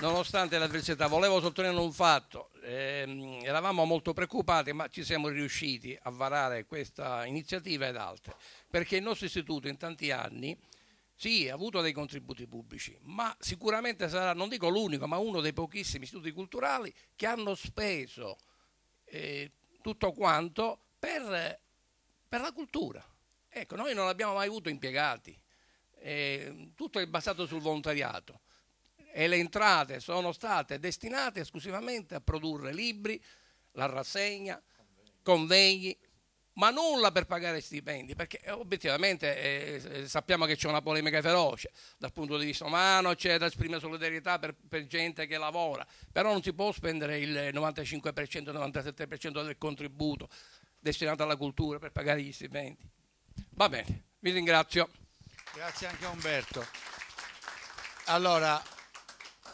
nonostante l'avversità. Volevo sottolineare un fatto. Eh, eravamo molto preoccupati, ma ci siamo riusciti a varare questa iniziativa ed altre, perché il nostro istituto in tanti anni... Sì, ha avuto dei contributi pubblici, ma sicuramente sarà, non dico l'unico, ma uno dei pochissimi istituti culturali che hanno speso eh, tutto quanto per, per la cultura. Ecco, noi non abbiamo mai avuto impiegati, eh, tutto è basato sul volontariato e le entrate sono state destinate esclusivamente a produrre libri, la rassegna, convegni, ma nulla per pagare stipendi, perché eh, obiettivamente eh, eh, sappiamo che c'è una polemica feroce dal punto di vista umano, c'è da esprimere solidarietà per, per, gente che lavora, però non si può spendere il 95%, 97% del contributo destinato alla cultura per pagare gli stipendi. Va bene, vi ringrazio. Grazie anche a Umberto. Allora,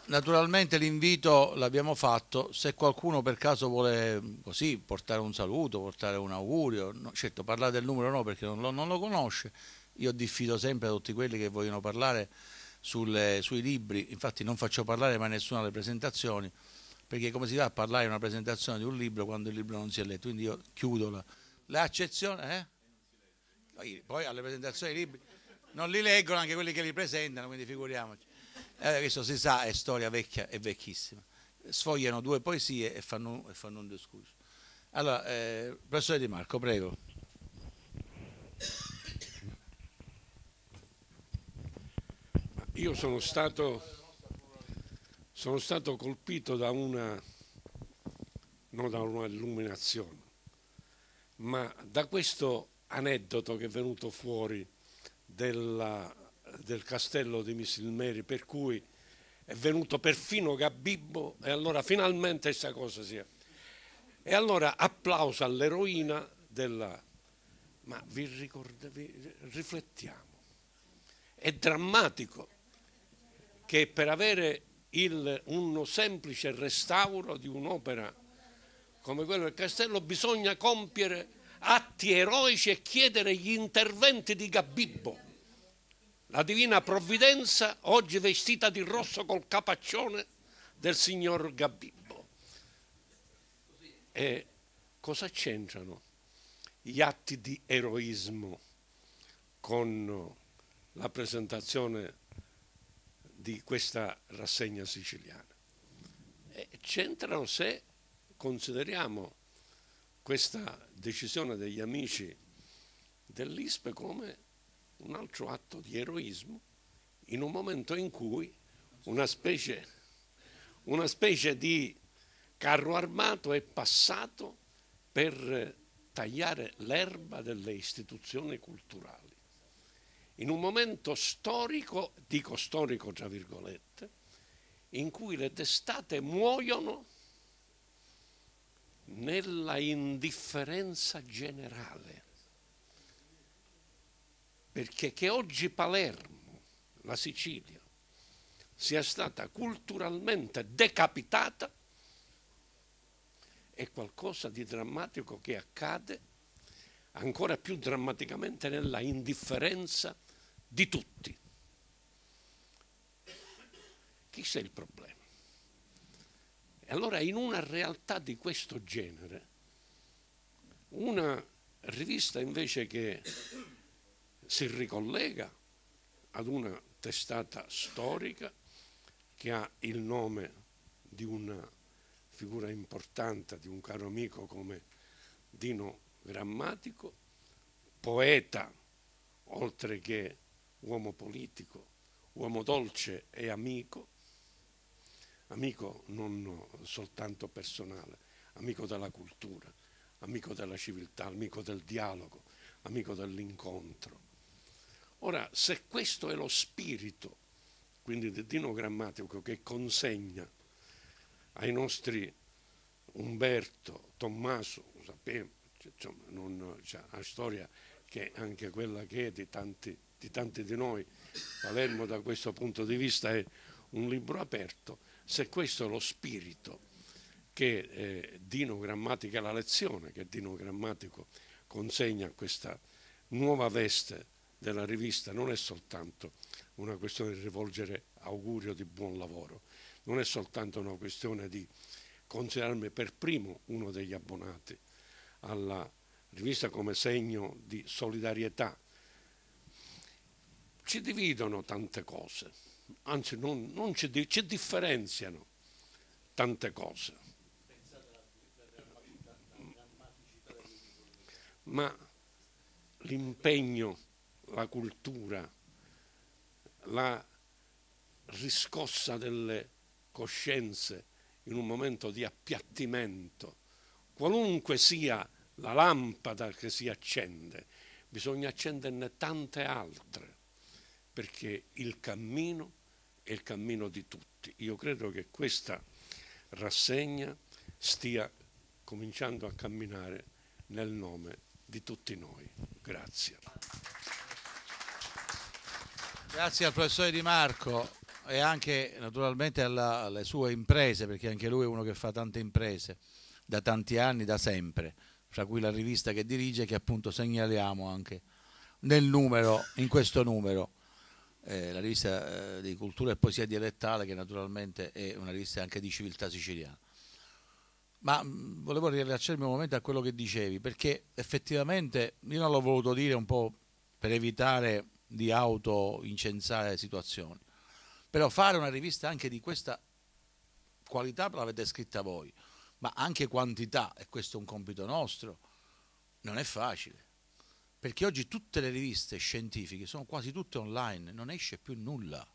naturalmente l'invito l'abbiamo fatto, se qualcuno per caso vuole mm, così portare un saluto, portare un augurio, no, certo parlare del numero no perché non lo, non lo, conosce, io diffido sempre a tutti quelli che vogliono parlare sulle, sui libri, infatti non faccio parlare mai nessuno alle presentazioni, perché come si fa a parlare in una presentazione di un libro quando il libro non si è letto, quindi io chiudo la, l'accezione, eh? poi alle presentazioni i libri non li leggono anche quelli che li presentano, quindi figuriamoci. Eh, questo si sa, è storia vecchia e vecchissima. Sfogliano due poesie e fanno, e fanno un discorso. Allora, eh, professore Di Marco, prego. Io sono stato, sono stato colpito da una, non da una illuminazione, ma da questo aneddoto che è venuto fuori della del castello di Missilmeri, per cui è venuto perfino Gabibbo e allora finalmente questa cosa sia. E allora applauso all'eroina della... Ma vi ricordate, riflettiamo, è drammatico che per avere il, un semplice restauro di un'opera come quello del castello bisogna compiere atti eroici e chiedere gli interventi di Gabibbo la divina provvidenza oggi vestita di rosso col capaccione del signor Gabibbo. E cosa c'entrano gli atti di eroismo con la presentazione di questa rassegna siciliana? C'entrano se consideriamo questa decisione degli amici dell'ISPE come un altro atto di eroismo in un momento in cui una specie, una specie di carro armato è passato per tagliare l'erba delle istituzioni culturali. In un momento storico, dico storico tra virgolette, in cui le testate muoiono nella indifferenza generale perché che oggi Palermo, la Sicilia, sia stata culturalmente decapitata è qualcosa di drammatico che accade ancora più drammaticamente nella indifferenza di tutti. Chissà il problema. E allora in una realtà di questo genere, una rivista invece che si ricollega ad una testata storica che ha il nome di una figura importante, di un caro amico come Dino Grammatico, poeta oltre che uomo politico, uomo dolce e amico, amico non soltanto personale, amico della cultura, amico della civiltà, amico del dialogo, amico dell'incontro. Ora, se questo è lo spirito, quindi del Dino Grammatico, che consegna ai nostri Umberto, Tommaso, lo sappiamo, cioè, non, cioè, una storia che è anche quella che è di tanti, di tanti di noi, Palermo da questo punto di vista è un libro aperto, se questo è lo spirito che eh, Dino Grammatica, la lezione che Dino Grammatico consegna a questa nuova veste della rivista non è soltanto una questione di rivolgere augurio di buon lavoro, non è soltanto una questione di considerarmi per primo uno degli abbonati alla rivista come segno di solidarietà. Ci dividono tante cose, anzi non, non ci, ci differenziano tante cose. Ma l'impegno la cultura, la riscossa delle coscienze in un momento di appiattimento, qualunque sia la lampada che si accende, bisogna accenderne tante altre, perché il cammino è il cammino di tutti. Io credo che questa rassegna stia cominciando a camminare nel nome di tutti noi. Grazie. Grazie al professore Di Marco e anche naturalmente alla, alle sue imprese, perché anche lui è uno che fa tante imprese da tanti anni, da sempre, fra cui la rivista che dirige, che appunto segnaliamo anche nel numero, in questo numero. Eh, la rivista eh, di cultura e poesia dialettale, che naturalmente è una rivista anche di civiltà siciliana. Ma mh, mm, volevo riallacciarmi un momento a quello che dicevi, perché effettivamente io non l'ho voluto dire un po' per evitare di autoincensare le situazioni. Però fare una rivista anche di questa qualità l'avete scritta voi, ma anche quantità, e questo è un compito nostro, non è facile. Perché oggi tutte le riviste scientifiche sono quasi tutte online, non esce più nulla.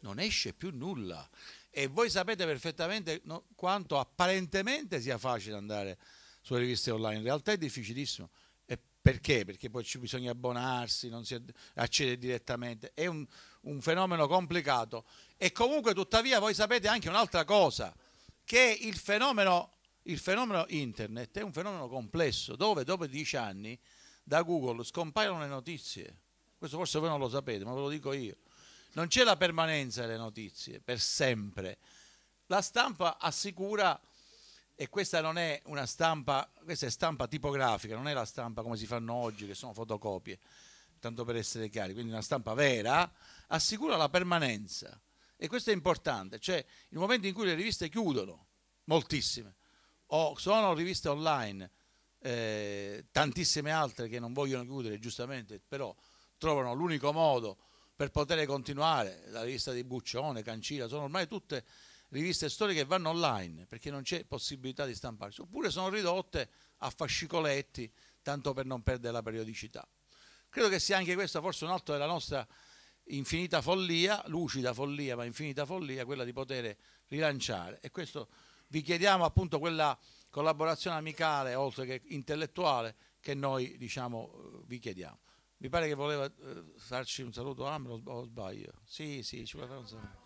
Non esce più nulla. E voi sapete perfettamente quanto apparentemente sia facile andare sulle riviste online. In realtà è difficilissimo perché? Perché poi ci bisogna abbonarsi, non si accede direttamente. È un, un fenomeno complicato. E comunque, tuttavia, voi sapete anche un'altra cosa, che il fenomeno, il fenomeno internet è un fenomeno complesso, dove dopo dieci anni da Google scompaiono le notizie. Questo forse voi non lo sapete, ma ve lo dico io. Non c'è la permanenza delle notizie per sempre. La stampa assicura e questa non è una stampa, questa è stampa tipografica, non è la stampa come si fanno oggi, che sono fotocopie, tanto per essere chiari, quindi una stampa vera, assicura la permanenza. E questo è importante, cioè il momento in cui le riviste chiudono, moltissime, o sono riviste online, eh, tantissime altre che non vogliono chiudere, giustamente, però trovano l'unico modo per poter continuare, la rivista di Buccione, Cancina, sono ormai tutte riviste storiche vanno online perché non c'è possibilità di stamparsi, oppure sono ridotte a fascicoletti, tanto per non perdere la periodicità. Credo che sia anche questo forse un altro della nostra infinita follia, lucida follia, ma infinita follia, quella di poter rilanciare. E questo vi chiediamo appunto quella collaborazione amicale, oltre che intellettuale, che noi diciamo eh, vi chiediamo. Mi pare che voleva eh, farci un saluto Ambro, o sbaglio? Sì, sì, ci vuole fare un saluto.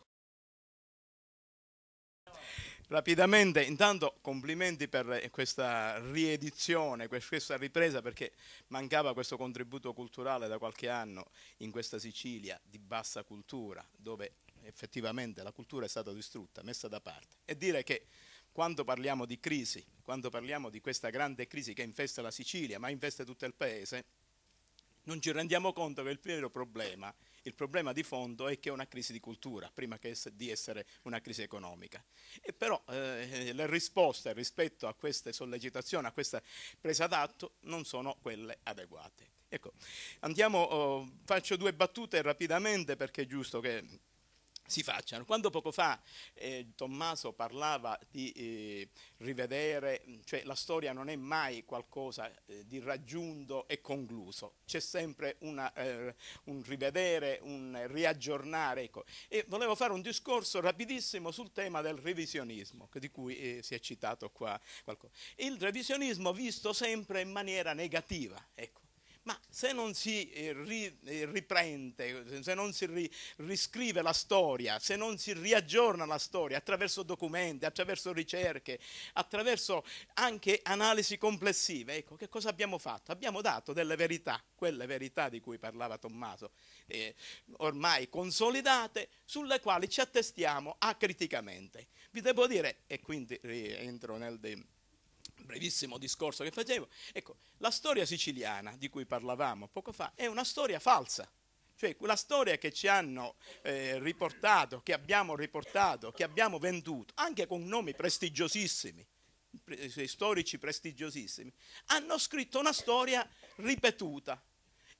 Rapidamente, intanto complimenti per eh, questa riedizione, questa ripresa perché mancava questo contributo culturale da qualche anno in questa Sicilia di bassa cultura dove effettivamente la cultura è stata distrutta, messa da parte. E dire che quando parliamo di crisi, quando parliamo di questa grande crisi che infesta la Sicilia ma infesta tutto il paese, non ci rendiamo conto che il vero problema è il problema di fondo è che è una crisi di cultura, prima che di essere una crisi economica. E però eh, le risposte rispetto a queste sollecitazioni, a questa presa d'atto, non sono quelle adeguate. Ecco, andiamo, oh, faccio due battute rapidamente perché è giusto che si facciano. Quando poco fa eh, Tommaso parlava di eh, rivedere, cioè la storia non è mai qualcosa eh, di raggiunto e concluso, c'è sempre una, eh, un rivedere, un riaggiornare. Ecco. E volevo fare un discorso rapidissimo sul tema del revisionismo, di cui eh, si è citato qua qualcosa. Il revisionismo visto sempre in maniera negativa, ecco ma se non si eh, eh, riprende, se non si riscrive la storia, se non si riaggiorna la storia attraverso documenti, attraverso ricerche, attraverso anche analisi complessive, ecco, che cosa abbiamo fatto? Abbiamo dato delle verità, quelle verità di cui parlava Tommaso, eh, ormai consolidate, sulle quali ci attestiamo acriticamente. Vi devo dire, e quindi rientro nel... De- brevissimo discorso che facevo, ecco, la storia siciliana di cui parlavamo poco fa è una storia falsa. Cioè quella storia che ci hanno eh, riportato, che abbiamo riportato, che abbiamo venduto, anche con nomi prestigiosissimi, pre eh, storici prestigiosissimi, hanno scritto una storia ripetuta,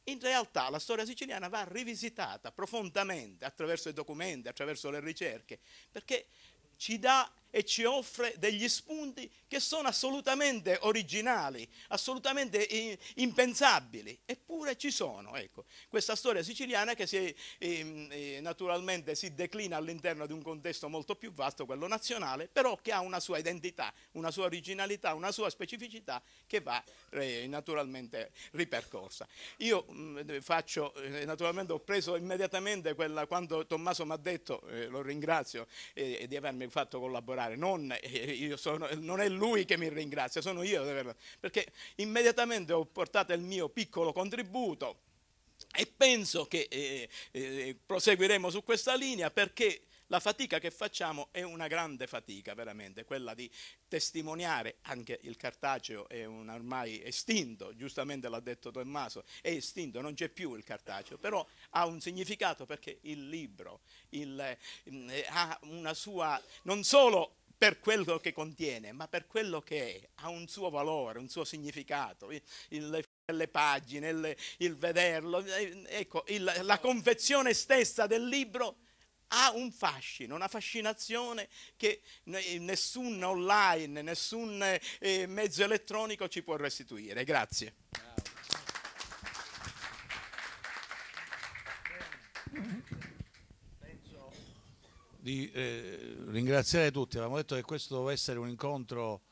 in realtà la storia siciliana va rivisitata profondamente attraverso i documenti, attraverso le ricerche, perché ci dà e ci offre degli spunti che sono assolutamente originali, assolutamente impensabili, eppure ci sono. Ecco, questa storia siciliana che si, ehm, eh, naturalmente si declina all'interno di un contesto molto più vasto, quello nazionale, però che ha una sua identità, una sua originalità, una sua specificità che va eh, naturalmente ripercorsa. Io mh, faccio, eh, naturalmente ho preso immediatamente quella, quando Tommaso mi ha detto, eh, lo ringrazio eh, di avermi fatto collaborare, lavorare, non, eh, sono, non, è lui che mi ringrazia, sono io, aver, perché immediatamente ho portato il mio piccolo contributo e penso che eh, eh, proseguiremo su questa linea perché la fatica che facciamo è una grande fatica, veramente, quella di testimoniare, anche il cartaceo è un ormai estinto, giustamente l'ha detto Tommaso, è estinto, non c'è più il cartaceo, però ha un significato perché il libro il, mm, eh, ha una sua, non solo per quello che contiene, ma per quello che è, ha un suo valore, un suo significato. Il, il, le pagine, il, il vederlo, eh, ecco, la confezione stessa del libro ha un fascino, una fascinazione che nessun online, nessun eh, mezzo elettronico ci può restituire. Grazie. Di eh, ringraziare tutti, avevamo detto che questo doveva essere un incontro,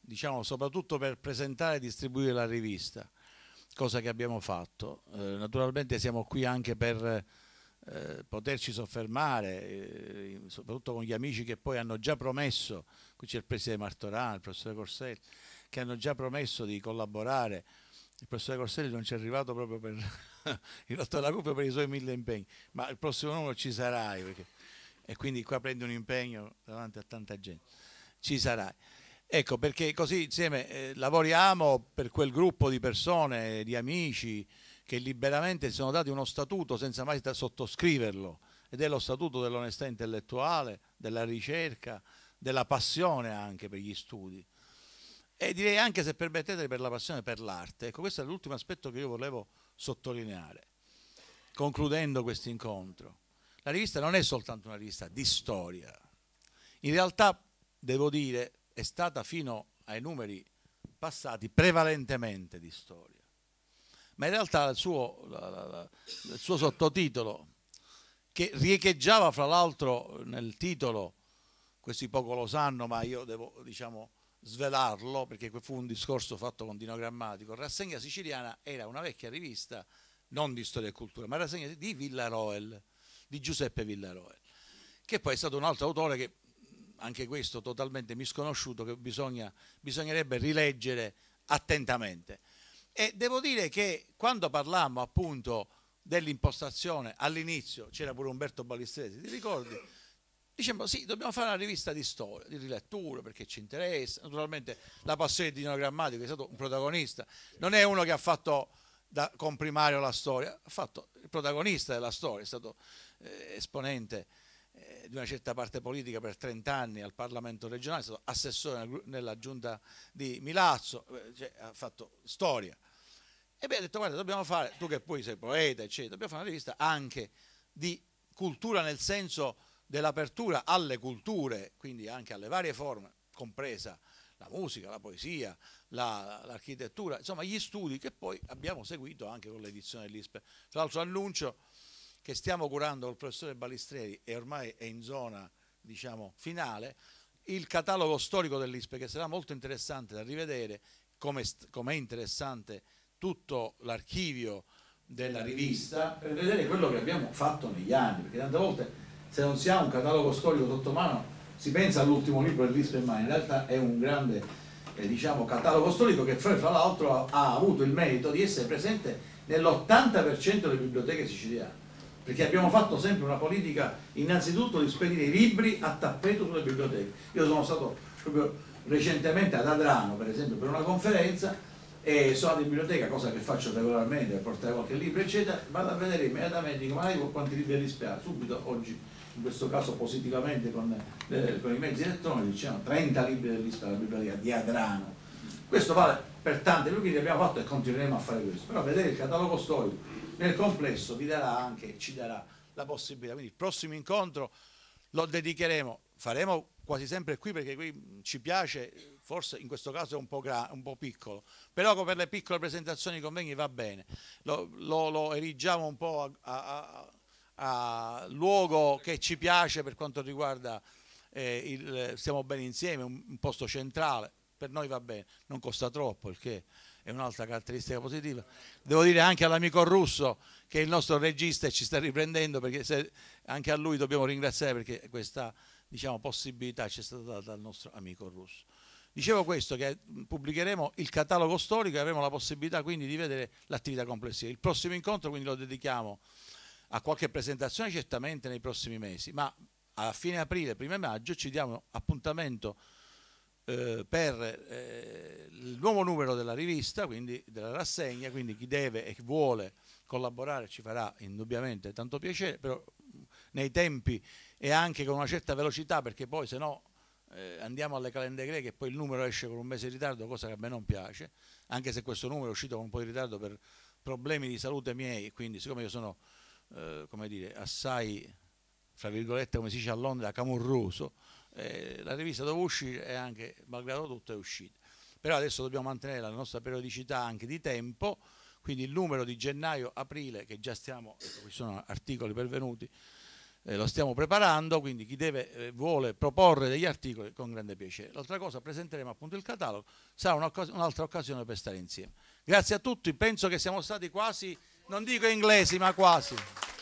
diciamo, soprattutto per presentare e distribuire la rivista, cosa che abbiamo fatto. Eh, naturalmente siamo qui anche per eh, poterci soffermare, eh, soprattutto con gli amici che poi hanno già promesso, qui c'è il presidente Martorano, il professore Corselli, che hanno già promesso di collaborare. Il professore Corselli non ci è arrivato proprio per il rotto della cuffia per i suoi mille impegni, ma il prossimo numero ci sarai, eh, perché, e quindi qua prendi un impegno davanti a tanta gente, ci sarai. Ecco, perché così insieme eh, lavoriamo per quel gruppo di persone, di amici, che liberamente si sono dati uno statuto senza mai sottoscriverlo, ed è lo statuto dell'onestà intellettuale, della ricerca, della passione anche per gli studi. E direi anche, se permettete, per la passione per l'arte. Ecco, questo è l'ultimo aspetto che io volevo sottolineare, concludendo questo incontro. La rivista non è soltanto una rivista di storia. In realtà, devo dire, è stata fino ai numeri passati prevalentemente di storia ma in realtà il suo, il suo sottotitolo, che riecheggiava fra l'altro nel titolo, questi poco lo sanno, ma io devo diciamo, svelarlo perché fu un discorso fatto con Dino Grammatico, Rassegna Siciliana era una vecchia rivista, non di storia e cultura, ma rassegna di Villaroel, di Giuseppe Villaroel, che poi è stato un altro autore che anche questo totalmente misconosciuto che bisogna, bisognerebbe rileggere attentamente. E devo dire che quando parlammo appunto dell'impostazione all'inizio, c'era pure Umberto Balistresi, ti ricordi? Diciamo sì, dobbiamo fare una rivista di storia, di rilettura, perché ci interessa. Naturalmente la passione di Dino Grammatico è stato un protagonista, non è uno che ha fatto da comprimario la storia, ha fatto il protagonista della storia, è stato eh, esponente eh, di una certa parte politica per 30 anni al Parlamento regionale, è stato assessore nella, giunta di Milazzo, eh, cioè, ha fatto storia. E beh, ha detto, guarda, dobbiamo fare, tu che poi sei poeta, eccetera, dobbiamo fare una rivista anche di cultura nel senso dell'apertura alle culture, quindi anche alle varie forme, compresa la musica, la poesia, la, l'architettura, insomma gli studi che poi abbiamo seguito anche con l'edizione dell'ISPE. Tra l'altro annuncio che stiamo curando col professore Balistreri e ormai è in zona diciamo, finale, il catalogo storico dell'ISPE che sarà molto interessante da rivedere, come, come è interessante tutto l'archivio della rivista per vedere quello che abbiamo fatto negli anni, perché tante volte se non si ha un catalogo storico sotto mano si pensa all'ultimo libro del Lispe in mano, in realtà è un grande eh, diciamo, catalogo storico che fra l'altro ha avuto il merito di essere presente nell'80% delle biblioteche siciliane, perché abbiamo fatto sempre una politica innanzitutto di spedire i libri a tappeto sulle biblioteche. Io sono stato proprio recentemente ad Adrano, per esempio, per una conferenza e sono in biblioteca, cosa che faccio regolarmente per portare qualche libro eccetera, vado a vedere immediatamente dico, ma quanti libri risparmio subito oggi in questo caso positivamente con, eh, con i mezzi elettronici c'erano 30 libri dell'ISPA alla biblioteca di Adrano questo vale per tante che abbiamo fatto e continueremo a fare questo però vedere il catalogo storico nel complesso vi darà anche, ci darà la possibilità quindi il prossimo incontro lo dedicheremo faremo quasi sempre qui perché qui ci piace forse in questo caso è un po', un po piccolo, però per le piccole presentazioni di convegni va bene, lo, lo, lo erigiamo un po' a, a, a, luogo che ci piace per quanto riguarda eh, il Stiamo bene insieme, un, un posto centrale, per noi va bene, non costa troppo il che è un'altra caratteristica positiva. Devo dire anche all'amico russo che il nostro regista ci sta riprendendo perché anche a lui dobbiamo ringraziare perché questa diciamo, possibilità ci è stata data dal nostro amico russo. Dicevo questo, che pubblicheremo il catalogo storico e avremo la possibilità quindi di vedere l'attività complessiva. Il prossimo incontro quindi lo dedichiamo a qualche presentazione certamente nei prossimi mesi, ma a fine aprile, prima maggio ci diamo appuntamento eh, per eh, il nuovo numero della rivista, quindi della rassegna, quindi chi deve e vuole collaborare ci farà indubbiamente tanto piacere, però nei tempi e anche con una certa velocità perché poi se no eh, andiamo alle calende greche e poi il numero esce con un mese di ritardo, cosa che a me non piace, anche se questo numero è uscito con un po' di ritardo per problemi di salute miei, quindi siccome io sono, eh, come dire, assai, fra virgolette, come si dice a Londra, camurroso, eh, la rivista dove uscire è anche, malgrado tutto, è uscita. Però adesso dobbiamo mantenere la nostra periodicità anche di tempo, quindi il numero di gennaio-aprile, che già stiamo, ci sono articoli pervenuti, eh, lo stiamo preparando, quindi chi deve, eh, vuole proporre degli articoli con grande piacere. L'altra cosa, presenteremo appunto il catalogo, sarà un'altra un occasione per stare insieme. Grazie a tutti, penso che siamo stati quasi, non dico inglesi, ma quasi.